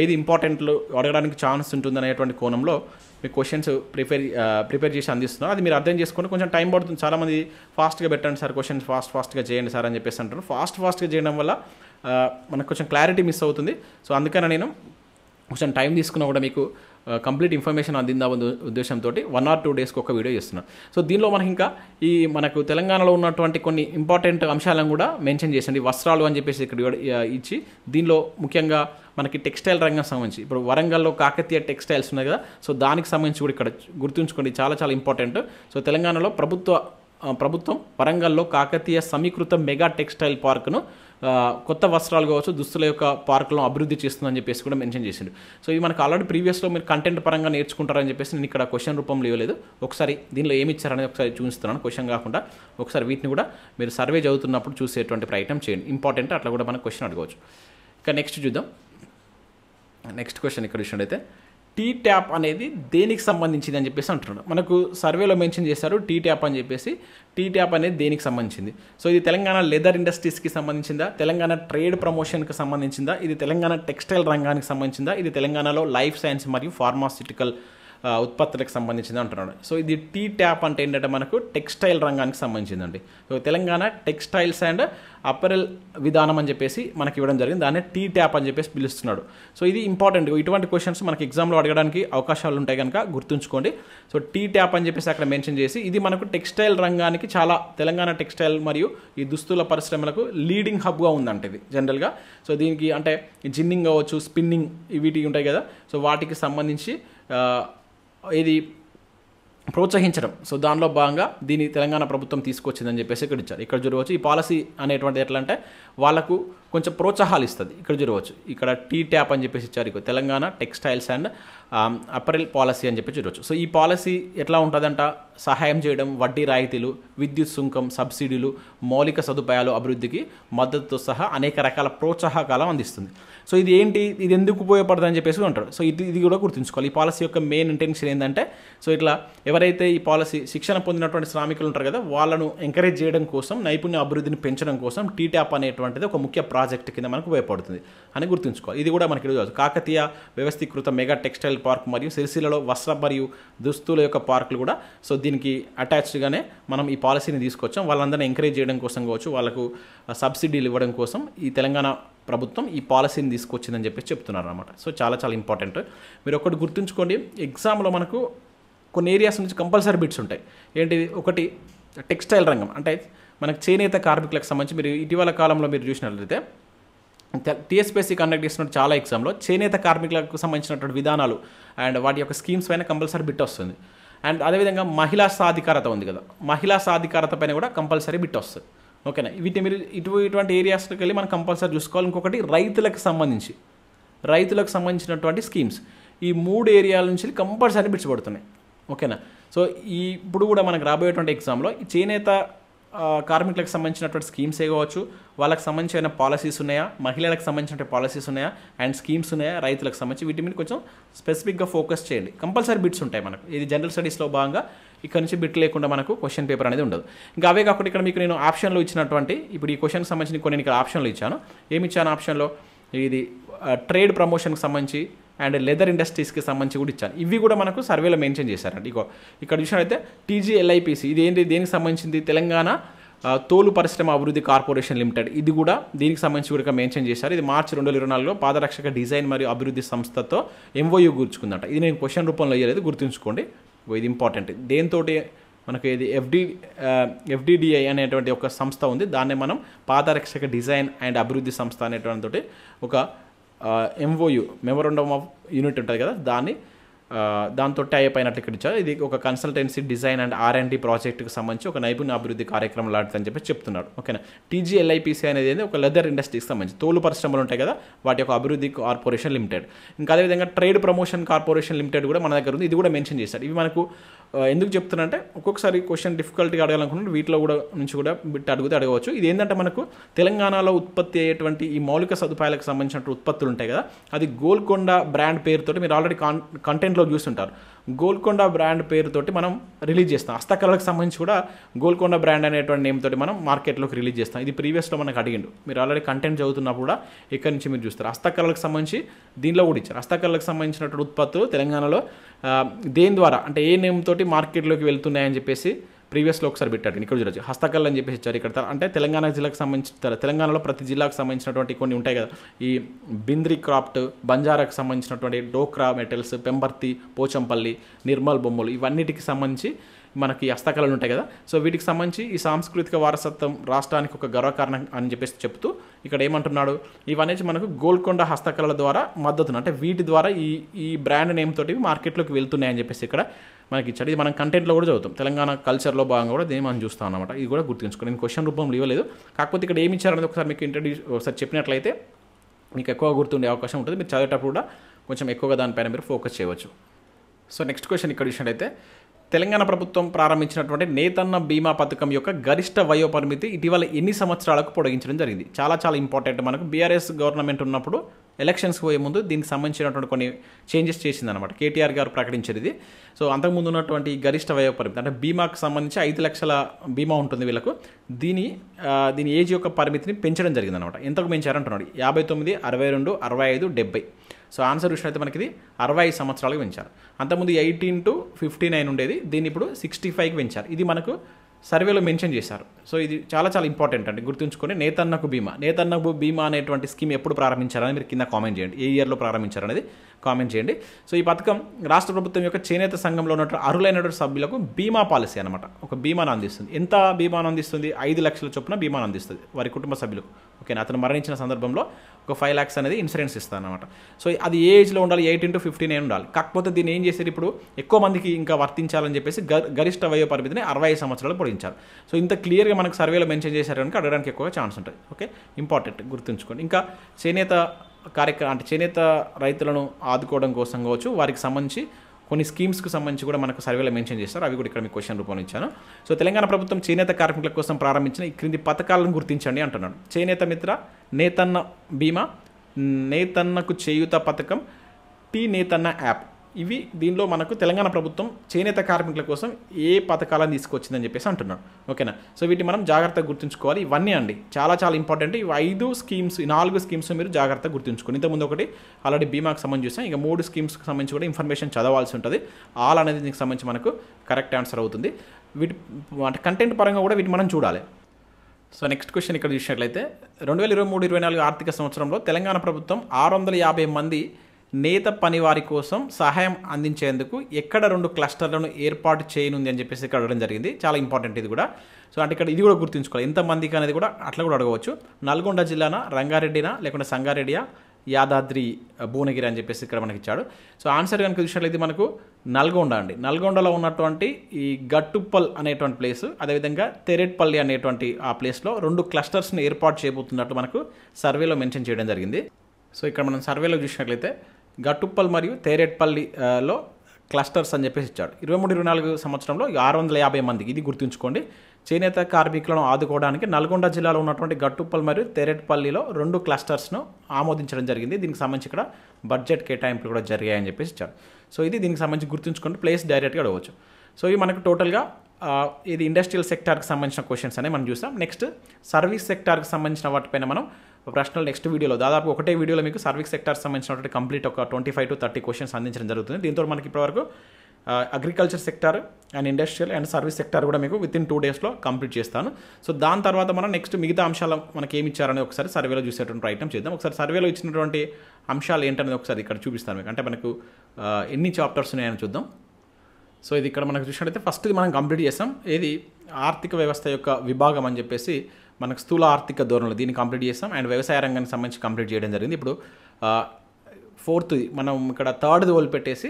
A: ఏది ఇంపార్టెంట్లు అడగడానికి ఛాన్స్ ఉంటుంది అనేటువంటి కోణంలో మీకు క్వశ్చన్స్ ప్రిపేర్ ప్రిపేర్ చేసి అందిస్తున్నాను అది మీరు అర్థం చేసుకుని కొంచెం టైం పడుతుంది చాలామంది ఫాస్ట్గా పెట్టండి సార్ క్వశ్చన్స్ ఫాస్ట్ ఫాస్ట్గా చేయండి సార్ అని చెప్పేసి అంటారు ఫాస్ట్ ఫాస్ట్గా చేయడం వల్ల మనకు కొంచెం క్లారిటీ మిస్ అవుతుంది సో అందుకని నేను కొంచెం టైం తీసుకున్నా కూడా మీకు కంప్లీట్ ఇన్ఫర్మేషన్ అందిందా ఉద్దేశంతో వన్ ఆర్ టూ డేస్కి ఒక వీడియో చేస్తున్నాను సో దీనిలో మనకి ఇంకా ఈ మనకు తెలంగాణలో ఉన్నటువంటి కొన్ని ఇంపార్టెంట్ అంశాలను కూడా మెన్షన్ చేసింది వస్త్రాలు అని చెప్పేసి ఇక్కడ ఇచ్చి దీనిలో ముఖ్యంగా మనకి టెక్స్టైల్ రంగం సంబంధించి ఇప్పుడు వరంగల్లో కాకతీయ టెక్స్టైల్స్ ఉన్నాయి కదా సో దానికి సంబంధించి కూడా ఇక్కడ గుర్తుంచుకోండి చాలా చాలా ఇంపార్టెంట్ సో తెలంగాణలో ప్రభుత్వ ప్రభుత్వం వరంగల్లో కాకతీయ సమీకృత మెగా టెక్స్టైల్ పార్క్ను కొత్త వస్త్రాలు కావచ్చు దుస్తుల యొక్క పార్కులను అభివృద్ధి చేస్తుందని చెప్పేసి కూడా మెన్షన్ చేసిండు సో ఇవి మనకు ఆల్రెడీ ప్రీవియస్లో మీరు కంటెంట్ పరంగా నేర్చుకుంటారని చెప్పేసి నేను ఇక్కడ క్వశ్చన్ రూపంలో ఇవ్వలేదు ఒకసారి దీనిలో ఏమి ఇచ్చారనేది ఒకసారి చూపిస్తున్నాను క్వశ్చన్ కాకుండా ఒకసారి వీటిని కూడా మీరు సర్వే చదువుతున్నప్పుడు చూసేటువంటి ప్రయత్నం చేయండి ఇంపార్టెంట్ అట్లా కూడా మనం క్వశ్చన్ అడగవచ్చు ఇక నెక్స్ట్ చూద్దాం నెక్స్ట్ క్వశ్చన్ ఇక్కడ విషయంలో అయితే టీ ట్యాప్ అనేది దేనికి సంబంధించింది అని చెప్పేసి అంటున్నాడు మనకు సర్వేలో మెన్షన్ చేశారు టీ ట్యాప్ అని చెప్పేసి టీ ట్యాప్ అనేది దేనికి సంబంధించింది సో ఇది తెలంగాణ లెదర్ ఇండస్ట్రీస్కి సంబంధించిందా తెలంగాణ ట్రేడ్ ప్రమోషన్కి సంబంధించిందా ఇది తెలంగాణ టెక్స్టైల్ రంగానికి సంబంధించిందా ఇది తెలంగాణలో లైఫ్ సైన్స్ మరియు ఫార్మాసిటికల్ ఉత్పత్తులకు సంబంధించింది అంటున్నాడు సో ఇది టీ ట్యాప్ అంటే ఏంటంటే మనకు టెక్స్టైల్ రంగానికి సంబంధించిందండి so Telangana textiles and apparel విధానం అని చెప్పేసి మనకి ఇవ్వడం జరిగింది దాన్ని టీ ట్యాప్ అని చెప్పేసి పిలుస్తున్నాడు సో ఇది ఇంపార్టెంట్ ఇటువంటి క్వశ్చన్స్ మనకి ఎగ్జామ్లో అడగడానికి అవకాశాలు ఉంటాయి కనుక గుర్తుంచుకోండి సో టీ ట్యాప్ అని చెప్పేసి అక్కడ మెన్షన్ చేసి ఇది మనకు టెక్స్టైల్ రంగానికి చాలా తెలంగాణ టెక్స్టైల్ మరియు ఈ దుస్తుల పరిశ్రమలకు లీడింగ్ హబ్గా ఉందంట ఇది జనరల్గా సో దీనికి అంటే జిన్నింగ్ అవ్వచ్చు స్పిన్నింగ్ వీటికి ఉంటాయి కదా సో వాటికి సంబంధించి ఇది ప్రోత్సహించడం సో దానిలో భాగంగా దీన్ని తెలంగాణ ప్రభుత్వం తీసుకొచ్చిందని చెప్పేసి ఇక్కడ ఇచ్చారు ఇక్కడ చూడవచ్చు ఈ పాలసీ అనేటువంటిది ఎట్లా అంటే వాళ్ళకు కొంచెం ప్రోత్సాహాలు ఇస్తుంది ఇక్కడ చూడవచ్చు ఇక్కడ టీ ట్యాప్ అని చెప్పేసి ఇచ్చారు Telangana textiles and apparel policy అని చెప్పి చూడవచ్చు సో ఈ పాలసీ ఎట్లా ఉంటుందంట సహాయం చేయడం వడ్డీ రాయితీలు విద్యుత్ సుంకం సబ్సిడీలు మౌలిక సదుపాయాలు అభివృద్ధికి మద్దతుతో సహా అనేక రకాల ప్రోత్సాహకాలం అందిస్తుంది సో ఇది ఏంటి ఇది ఎందుకు ఉపయోగపడుతుంది అని చెప్పేసి ఉంటారు సో ఇది ఇది కూడా గుర్తుంచుకోవాలి ఈ పాలసీ యొక్క మెయిన్ ఇంటెన్షన్ ఏంటంటే సో ఇట్లా ఎవరైతే ఈ పాలసీ శిక్షణ పొందినటువంటి శ్రామికులు ఉంటారు కదా వాళ్ళను ఎంకరేజ్ చేయడం కోసం నైపుణ్య అభివృద్ధిని పెంచడం కోసం టీట్యాప్ అనేటువంటిది ఒక ముఖ్య ప్రాజెక్ట్ కింద మనకు ఉపయోగపడుతుంది అని గుర్తుంచుకోవాలి ఇది కూడా మనకి కాకతీయ వ్యవస్థీకృత మెగా టెక్స్టైల్ పార్క్ మరియు సిరిసిల్లలో వస్త్ర మరియు దుస్తుల యొక్క పార్కులు కూడా సో దీనికి అటాచ్డ్గానే మనం ఈ పాలసీని తీసుకొచ్చాం వాళ్ళందరినీ ఎంకరేజ్ చేయడం కోసం కావచ్చు వాళ్ళకు సబ్సిడీలు ఇవ్వడం కోసం ఈ తెలంగాణ ప్రభుత్వం ఈ పాలసీని తీసుకొచ్చిందని చెప్పేసి చెప్తున్నారు అనమాట సో చాలా చాలా ఇంపార్టెంట్ మీరు ఒకటి గుర్తుంచుకోండి ఎగ్జామ్లో మనకు కొన్ని ఏరియాస్ నుంచి కంపల్సరీ బిట్స్ ఉంటాయి ఏంటి ఒకటి టెక్స్టైల్ రంగం అంటే మనకు చేనేత కార్మికులకు సంబంధించి మీరు ఇటీవల కాలంలో మీరు చూసినట్లయితే టీఎస్పీఎస్సీ కండక్ట్ చేసినట్టు చాలా ఎగ్జామ్లో చేనేత కార్మికులకు సంబంధించినటువంటి విధానాలు అండ్ వాటి యొక్క స్కీమ్స్ పైన కంపల్సరీ బిట్ వస్తుంది అండ్ అదేవిధంగా మహిళా సాధికారత ఉంది కదా మహిళా సాధికారత పైన కూడా కంపల్సరీ బిట్ వస్తుంది ఓకేనా వీటి మీరు ఇటు ఇటువంటి ఏరియాస్కి వెళ్ళి మనం కంపల్సరీ చూసుకోవాలి ఇంకొకటి రైతులకు సంబంధించి రైతులకు సంబంధించినటువంటి స్కీమ్స్ ఈ మూడు ఏరియాల నుంచి కంపల్సరీ బిట్స్ పడుతున్నాయి ఓకేనా సో ఈ ఇప్పుడు కూడా మనకు రాబోయేటువంటి ఎగ్జామ్లో చేనేత కార్మికులకు సంబంధించినటువంటి స్కీమ్స్ ఏ కావచ్చు వాళ్ళకి సంబంధించిన పాలసీస్ ఉన్నాయా మహిళలకు సంబంధించిన పాలసీస్ ఉన్నాయా అండ్ స్కీమ్స్ ఉన్నాయా రైతులకు సంబంధించి వీటి మీద కొంచెం స్పెసిఫిక్గా ఫోకస్ చేయండి కంపల్సరీ బిట్స్ ఉంటాయి మనకు ఇది జనరల్ స్టడీస్లో భాగంగా ఇక్కడ నుంచి బిట్ లేకుండా మనకు క్వశ్చన్ పేపర్ అనేది ఉండదు ఇంకా అవే కాకుండా ఇక్కడ మీకు నేను ఆప్షన్లు ఇచ్చినటువంటి ఇప్పుడు ఈ క్వశ్చన్కి సంబంధించిన కొన్ని ఇక్కడ ఆప్షన్లు ఇచ్చాను ఏమి ఇచ్చాను ఆప్షన్లో ఇది ట్రేడ్ ప్రమోషన్కి సంబంధించి అండ్ లెదర్ ఇండస్ట్రీస్కి సంబంధించి కూడా ఇచ్చాను ఇవి కూడా మనకు సర్వేలో మెన్షన్ చేశారండి ఇగో ఇక్కడ చూసినట్లయితే టీజీఎల్ఐపిసి ఇది ఏంటి దేనికి సంబంధించింది తెలంగాణ తోలు పరిశ్రమ అభివృద్ధి కార్పొరేషన్ లిమిటెడ్ ఇది కూడా దీనికి సంబంధించి కూడా మెన్షన్ చేశారు ఇది మార్చి రెండు వేల ఇరవై నాలుగులో పాదరక్షక డిజైన్ మరియు అభివృద్ధి సంస్థతో ఎంఓయూ గుర్చుకుందట ఇది నేను క్వశ్చన్ రూపంలో ఇవ్వలేదు గుర్తుంచుకోండి ఇది ఇంపార్టెంట్ దేంతో మనకు ఇది ఎఫ్డి ఎఫ్డిడిఐ అనేటువంటి ఒక సంస్థ ఉంది దాన్నే మనం పాదరక్షక డిజైన్ అండ్ అభివృద్ధి సంస్థ అనేటువంటి ఒక ఎంఓయు మెమోరండమ్ ఆఫ్ యూనిట్ ఉంటుంది కదా దాన్ని దాంతో టైప్ అయినట్లు ఇక్కడ ఇచ్చారు ఇది ఒక consultancy design and R and D ప్రాజెక్టుకు సంబంధించి ఒక నైపుణ్య అభివృద్ధి కార్యక్రమం లాంటిదని చెప్పి చెప్తున్నాడు ఓకేనా టీజీఎల్ఐపీసీ అనేది ఏంటి ఒక లెదర్ ఇండస్ట్రీకి సంబంధించి తోలు పరిశ్రమలు ఉంటాయి కదా వాటి యొక్క అభివృద్ధి కార్పొరేషన్ లిమిటెడ్ ఇంకా అదేవిధంగా ట్రేడ్ ప్రమోషన్ కార్పొరేషన్ లిమిటెడ్ కూడా మన దగ్గర ఉంది ఇది కూడా మెన్షన్ చేశారు ఇవి మనకు ఎందుకు చెప్తున్నానంటే ఒక్కొక్కసారి క్వశ్చన్ డిఫికల్ట్గా అడగాలనుకుంటే వీటిలో కూడా నుంచి కూడా బిట్ అడిగితే అడగవచ్చు ఇది ఏంటంటే మనకు తెలంగాణలో ఉత్పత్తి అయ్యేటువంటి ఈ మౌలిక సదుపాయాలకు సంబంధించిన ఉత్పత్తులు ఉంటాయి కదా అది గోల్కొండ బ్రాండ్ పేరుతోటి మీరు ఆల్రెడీ కాన్ కంటెంట్లో చూస్తుంటారు గోల్కొండ బ్రాండ్ పేరుతోటి మనం రిలీజ్ చేస్తాం హస్తకళలకు సంబంధించి కూడా గోల్కొండ బ్రాండ్ అనేటువంటి నేమ్ తోటి మనం మార్కెట్లోకి రిలీజ్ చేస్తాం ఇది ప్రీవియస్లో మనకు అడిగిండు మీరు ఆల్రెడీ కంటెంట్ చదువుతున్నప్పుడు కూడా ఇక్కడ నుంచి మీరు చూస్తారు హస్తకళలకు సంబంధించి దీనిలో కూడా ఇచ్చారు హస్తకళలకు సంబంధించినటువంటి ఉత్పత్తులు తెలంగాణలో దేని ద్వారా అంటే ఏ నేమ్ తోటి మార్కెట్లోకి వెళ్తున్నాయని చెప్పేసి ప్రీవియస్లో ఒకసారి పెట్టాడు ఇక్కడ చూడొచ్చు హస్తకళ అని చెప్పేసి ఇచ్చారు ఇక్కడ అంటే తెలంగాణ జిల్లాకు సంబంధించిన తెలంగాణలో ప్రతి జిల్లాకు సంబంధించినటువంటి కొన్ని ఉంటాయి కదా ఈ బింద్రి క్రాఫ్ట్ బంజారాకు సంబంధించినటువంటి డోక్రా మెటల్స్ పెంబర్తి పోచంపల్లి నిర్మల్ బొమ్మలు ఇవన్నిటికి సంబంధించి మనకి హస్తకళలు ఉంటాయి కదా సో వీటికి సంబంధించి ఈ సాంస్కృతిక వారసత్వం రాష్ట్రానికి ఒక గర్వకారణం అని చెప్పేసి చెప్తూ ఇక్కడ ఏమంటున్నాడు ఇవన్నీ మనకు గోల్కొండ హస్తకళల ద్వారా మద్దతును అంటే వీటి ద్వారా ఈ ఈ బ్రాండ్ నేమ్ తోటి మార్కెట్లోకి వెళ్తున్నాయని చెప్పేసి ఇక్కడ మనకి ఇచ్చాడు ఇది మనం కంటెంట్లో కూడా చదువుతాం తెలంగాణ కల్చర్లో భాగంగా కూడా దీన్ని మనం చూస్తాం అనమాట ఇది కూడా గుర్తుంచుకోండి నేను క్వశ్చన్ రూపంలో ఇవ్వలేదు కాకపోతే ఇక్కడ ఏమి ఇచ్చారనేది ఒకసారి మీకు ఇంట్రడ్యూస్ ఒకసారి చెప్పినట్లయితే మీకు ఎక్కువ గుర్తుండే అవకాశం ఉంటుంది మీరు చదివేటప్పుడు కూడా కొంచెం ఎక్కువగా దానిపైన మీరు ఫోకస్ చేయవచ్చు సో నెక్స్ట్ క్వశ్చన్ ఇక్కడ చూసినట్లయితే తెలంగాణ ప్రభుత్వం ప్రారంభించినటువంటి నేతన్న బీమా పథకం యొక్క గరిష్ట వయో పరిమితి ఇటీవల ఎన్ని సంవత్సరాలకు పొడిగించడం జరిగింది చాలా చాలా ఇంపార్టెంట్ మనకు బీఆర్ఎస్ గవర్నమెంట్ ఉన్నప్పుడు ఎలక్షన్స్ పోయే ముందు దీనికి సంబంధించినటువంటి కొన్ని చేంజెస్ చేసిందనమాట కేటీఆర్ గారు ప్రకటించారు ఇది సో అంతకుముందు ఉన్నటువంటి గరిష్ట వయో పరిమితి అంటే బీమాకు సంబంధించి ఐదు లక్షల బీమా ఉంటుంది వీళ్ళకు దీని దీని ఏజ్ యొక్క పరిమితిని పెంచడం జరిగిందనమాట ఎంతకు పెంచారంటున్నాడు యాభై తొమ్మిది అరవై రెండు అరవై ఐదు డెబ్బై సో ఆన్సర్ అయితే మనకి ఇది అరవై ఐదు సంవత్సరాలకు పెంచారు అంతకుముందు ఎయిటీన్ టు ఫిఫ్టీ నైన్ ఉండేది దీన్ని ఇప్పుడు సిక్స్టీ ఫైవ్కి పెంచారు ఇది మనకు సర్వేలో మెన్షన్ చేశారు సో ఇది చాలా చాలా ఇంపార్టెంట్ అండి గుర్తుంచుకొని నేతన్నకు బీమా నేతన్నకు బీమా అనేటువంటి స్కీమ్ ఎప్పుడు ప్రారంభించారని మీరు కింద కామెంట్ చేయండి ఏ ఇయర్లో ప్రారంభించారనేది కామెంట్ చేయండి సో ఈ పథకం రాష్ట్ర ప్రభుత్వం యొక్క చేనేత సంఘంలో ఉన్నటువంటి అరులైనటువంటి సభ్యులకు బీమా పాలసీ అనమాట ఒక బీమాను అందిస్తుంది ఎంత బీమాను అందిస్తుంది ఐదు లక్షల చొప్పున బీమాను అందిస్తుంది వారి కుటుంబ సభ్యులకు ఓకేనా అతను మరణించిన సందర్భంలో ఒక ఫైవ్ ల్యాక్స్ అనేది ఇన్సూరెన్స్ ఇస్తాను అనమాట సో అది ఏ ఏజ్లో ఉండాలి ఎయిటీన్ టు ఫిఫ్టీన్ ఉండాలి కాకపోతే దీన్ని ఏం చేశారు ఇప్పుడు ఎక్కువ మందికి ఇంకా వర్తించాలని చెప్పేసి గరిష్ట వయో పరిమితిని అరవై సంవత్సరాలు పొడిగించారు సో ఇంత క్లియర్గా మనకు సర్వేలో మెన్షన్ చేశారు కనుక అడగడానికి ఎక్కువ ఛాన్స్ ఉంటుంది ఓకే ఇంపార్టెంట్ గుర్తుంచుకోండి ఇంకా చేనేత కార్యక్రమం అంటే చేనేత రైతులను ఆదుకోవడం కోసం కావచ్చు వారికి సంబంధించి కొన్ని స్కీమ్స్కి సంబంధించి కూడా మనకు సర్వేలో మెన్షన్ చేస్తారు అవి కూడా ఇక్కడ మీకు క్వశ్చన్ రూపంలో ఇచ్చాను సో తెలంగాణ ప్రభుత్వం చేనేత కార్మికుల కోసం ప్రారంభించిన ఈ క్రింది పథకాలను గుర్తించండి అంటున్నాడు చేనేత మిత్ర నేతన్న బీమా నేతన్నకు చేయుత పథకం టీ నేతన్న యాప్ ఇవి దీనిలో మనకు తెలంగాణ ప్రభుత్వం చేనేత కార్మికుల కోసం ఏ పథకాలను తీసుకొచ్చిందని చెప్పేసి అంటున్నాడు ఓకేనా సో వీటిని మనం జాగ్రత్తగా గుర్తుంచుకోవాలి ఇవన్నీ అండి చాలా చాలా ఇంపార్టెంట్ ఇవి ఐదు స్కీమ్స్ నాలుగు స్కీమ్స్ మీరు జాగ్రత్తగా గుర్తుంచుకోండి ఇంతకుముందు ఒకటి ఆల్రెడీ బీమాకు సంబంధించి చూసాం ఇక మూడు స్కీమ్స్కి సంబంధించి కూడా ఇన్ఫర్మేషన్ చదవాల్సి ఉంటుంది ఆల్ అనేది దీనికి సంబంధించి మనకు కరెక్ట్ ఆన్సర్ అవుతుంది వీటి కంటెంట్ పరంగా కూడా వీటిని మనం చూడాలి సో నెక్స్ట్ క్వశ్చన్ ఇక్కడ చూసినట్లయితే రెండు వేల ఇరవై మూడు ఇరవై నాలుగు ఆర్థిక సంవత్సరంలో తెలంగాణ ప్రభుత్వం ఆరు వందల యాభై మంది నేత పనివారి కోసం సహాయం అందించేందుకు ఎక్కడ రెండు క్లస్టర్లను ఏర్పాటు చేయనుంది అని చెప్పేసి ఇక్కడ అడగడం జరిగింది చాలా ఇంపార్టెంట్ ఇది కూడా సో అంటే ఇక్కడ ఇది కూడా గుర్తుంచుకోవాలి ఎంతమందికి అనేది కూడా అట్లా కూడా అడగవచ్చు నల్గొండ జిల్లాన రంగారెడ్డినా లేకుంటే సంగారెడ్డియా యాదాద్రి భువనగిరి అని చెప్పేసి ఇక్కడ మనకి ఇచ్చాడు సో ఆన్సర్ కనుక చూసినట్లయితే మనకు నల్గొండ అండి నల్గొండలో ఉన్నటువంటి ఈ గట్టుప్పల్ అనేటువంటి ప్లేస్ అదేవిధంగా తెరెట్పల్లి అనేటువంటి ఆ ప్లేస్లో రెండు క్లస్టర్స్ని ఏర్పాటు చేయబోతున్నట్టు మనకు సర్వేలో మెన్షన్ చేయడం జరిగింది సో ఇక్కడ మనం సర్వేలో చూసినట్లయితే గట్టుప్పల్ మరియు తేరేట్పల్లిలో క్లస్టర్స్ అని చెప్పేసి ఇచ్చాడు ఇరవై మూడు ఇరవై నాలుగు సంవత్సరంలో ఆరు వందల యాభై మందికి ఇది గుర్తుంచుకోండి చేనేత కార్మికులను ఆదుకోవడానికి నల్గొండ జిల్లాలో ఉన్నటువంటి గట్టుప్పల్ మరియు తెరెట్పల్లిలో రెండు క్లస్టర్స్ను ఆమోదించడం జరిగింది దీనికి సంబంధించి ఇక్కడ బడ్జెట్ కేటాయింపులు కూడా జరిగాయని చెప్పేసి ఇచ్చాడు సో ఇది దీనికి సంబంధించి గుర్తుంచుకోండి ప్లేస్ డైరెక్ట్గా అడగవచ్చు సో ఇవి మనకు టోటల్గా ఇది ఇండస్ట్రియల్ సెక్టార్కి సంబంధించిన క్వశ్చన్స్ అనేవి మనం చూసాం నెక్స్ట్ సర్వీస్ సెక్టార్కి సంబంధించిన వాటిపైన మనం ప్రశ్నలు నెక్స్ట్ వీడియోలో దాదాపు ఒకటే వీడియోలో మీకు సర్వీస్ సెక్టార్ సంబంధించినటువంటి కంప్లీట్ ఒక twenty five to thirty questions అందించడం జరుగుతుంది దీంతో మనకి ఇప్పటివరకు agriculture sector and industrial and service sector కూడా మీకు విత్ ఇన్ టూ డేస్లో కంప్లీట్ చేస్తాను సో దాని తర్వాత మనం నెక్స్ట్ మిగతా అంశాలు మనకి ఏమి ఇచ్చారని ఒకసారి సర్వేలో చూసేటువంటి ప్రయత్నం చేద్దాం ఒకసారి సర్వేలో ఇచ్చినటువంటి అంశాలు ఏంటనేది ఒకసారి ఇక్కడ చూపిస్తాను మీకు అంటే మనకు ఎన్ని చాప్టర్స్ ఉన్నాయని చూద్దాం సో ఇది ఇక్కడ మనకు చూసినట్టయితే ఫస్ట్ మనం కంప్లీట్ చేస్తాం ఏది ఆర్థిక వ్యవస్థ యొక్క విభాగం అని చెప్పేసి మనకు స్థూల ఆర్థిక ధోరణులు దీన్ని కంప్లీట్ చేస్తాం అండ్ వ్యవసాయ రంగానికి సంబంధించి కంప్లీట్ చేయడం జరిగింది ఇప్పుడు ఫోర్త్ మనం ఇక్కడ థర్డ్ది వదిలిపెట్టేసి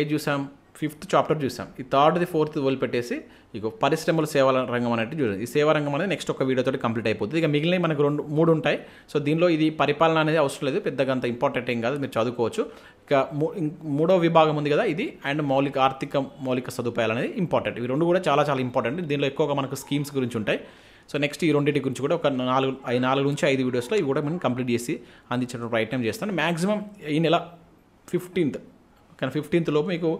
A: ఏది చూసాం ఫిఫ్త్ చాప్టర్ చూసాం ఈ థర్డ్ది ఫోర్త్ వదిలిపెట్టేసి ఇక పరిశ్రమలు సేవల రంగం అనేది చూడండి ఈ సేవా రంగం అనేది నెక్స్ట్ ఒక వీడియోతో కంప్లీట్ అయిపోతుంది ఇక మిగిలిన మనకు రెండు మూడు ఉంటాయి సో దీనిలో ఇది పరిపాలన అనేది అవసరం లేదు పెద్దగా అంత ఇంపార్టెంట్ ఏం కాదు మీరు చదువుకోవచ్చు ఇక మూడో విభాగం ఉంది కదా ఇది అండ్ మౌలిక ఆర్థిక మౌలిక సదుపాయాలు అనేది ఇంపార్టెంట్ ఇవి రెండు కూడా చాలా చాలా ఇంపార్టెంట్ దీనిలో ఎక్కువగా మనకు స్కీమ్స్ గురించి ఉంటాయి సో నెక్స్ట్ ఈ రెండింటి గురించి కూడా ఒక నాలుగు నాలుగు నుంచి ఐదు వీడియోస్లో ఇవి కూడా మనం కంప్లీట్ చేసి అందించడం ప్రయత్నం చేస్తాను మ్యాక్సిమం ఈ నెల ఫిఫ్టీన్త్ కానీ ఫిఫ్టీన్త్ లోపు మీకు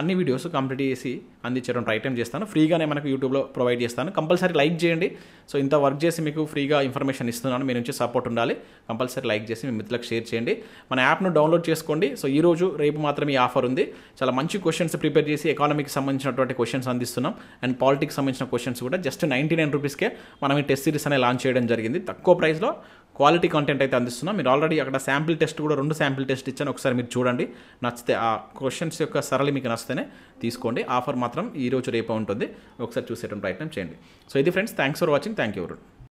A: అన్ని వీడియోస్ కంప్లీట్ చేసి అందించడం ట్రై టైం చేస్తాను ఫ్రీగానే మనకు యూట్యూబ్లో ప్రొవైడ్ చేస్తాను కంపల్సరీ లైక్ చేయండి సో ఇంత వర్క్ చేసి మీకు ఫ్రీగా ఇన్ఫర్మేషన్ ఇస్తున్నాను మీ నుంచి సపోర్ట్ ఉండాలి కంపల్సరీ లైక్ చేసి మీ మిత్రులకు షేర్ చేయండి మన యాప్ను డౌన్లోడ్ చేసుకోండి సో ఈ రోజు రేపు మాత్రమే ఈ ఆఫర్ ఉంది చాలా మంచి క్వశ్చన్స్ ప్రిపేర్ చేసి ఎకానమీకి సంబంధించినటువంటి క్వశ్చన్స్ అందిస్తున్నాం అండ్ పాలిటిక్స్ సంబంధించిన క్వశ్చన్స్ కూడా జస్ట్ నైంటీ నైన్ రూపీస్కే మనం ఈ టెస్ట్ సిరీస్ అనే లాంచ్ చేయడం జరిగింది తక్కువ ప్రైస్లో క్వాలిటీ కంటెంట్ అయితే అందిస్తున్నాం మీరు ఆల్రెడీ అక్కడ శాంపిల్ టెస్ట్ కూడా రెండు శాంపిల్ టెస్ట్ ఇచ్చాను ఒకసారి మీరు చూడండి నచ్చితే ఆ క్వశ్చన్స్ యొక్క సరళి మీకు నచ్చితేనే తీసుకోండి ఆఫర్ మాత్రం ఈరోజు రేపు ఉంటుంది ఒకసారి చూసేటువంటి ప్రయత్నం చేయండి సో ఇది friends thanks for watching thank you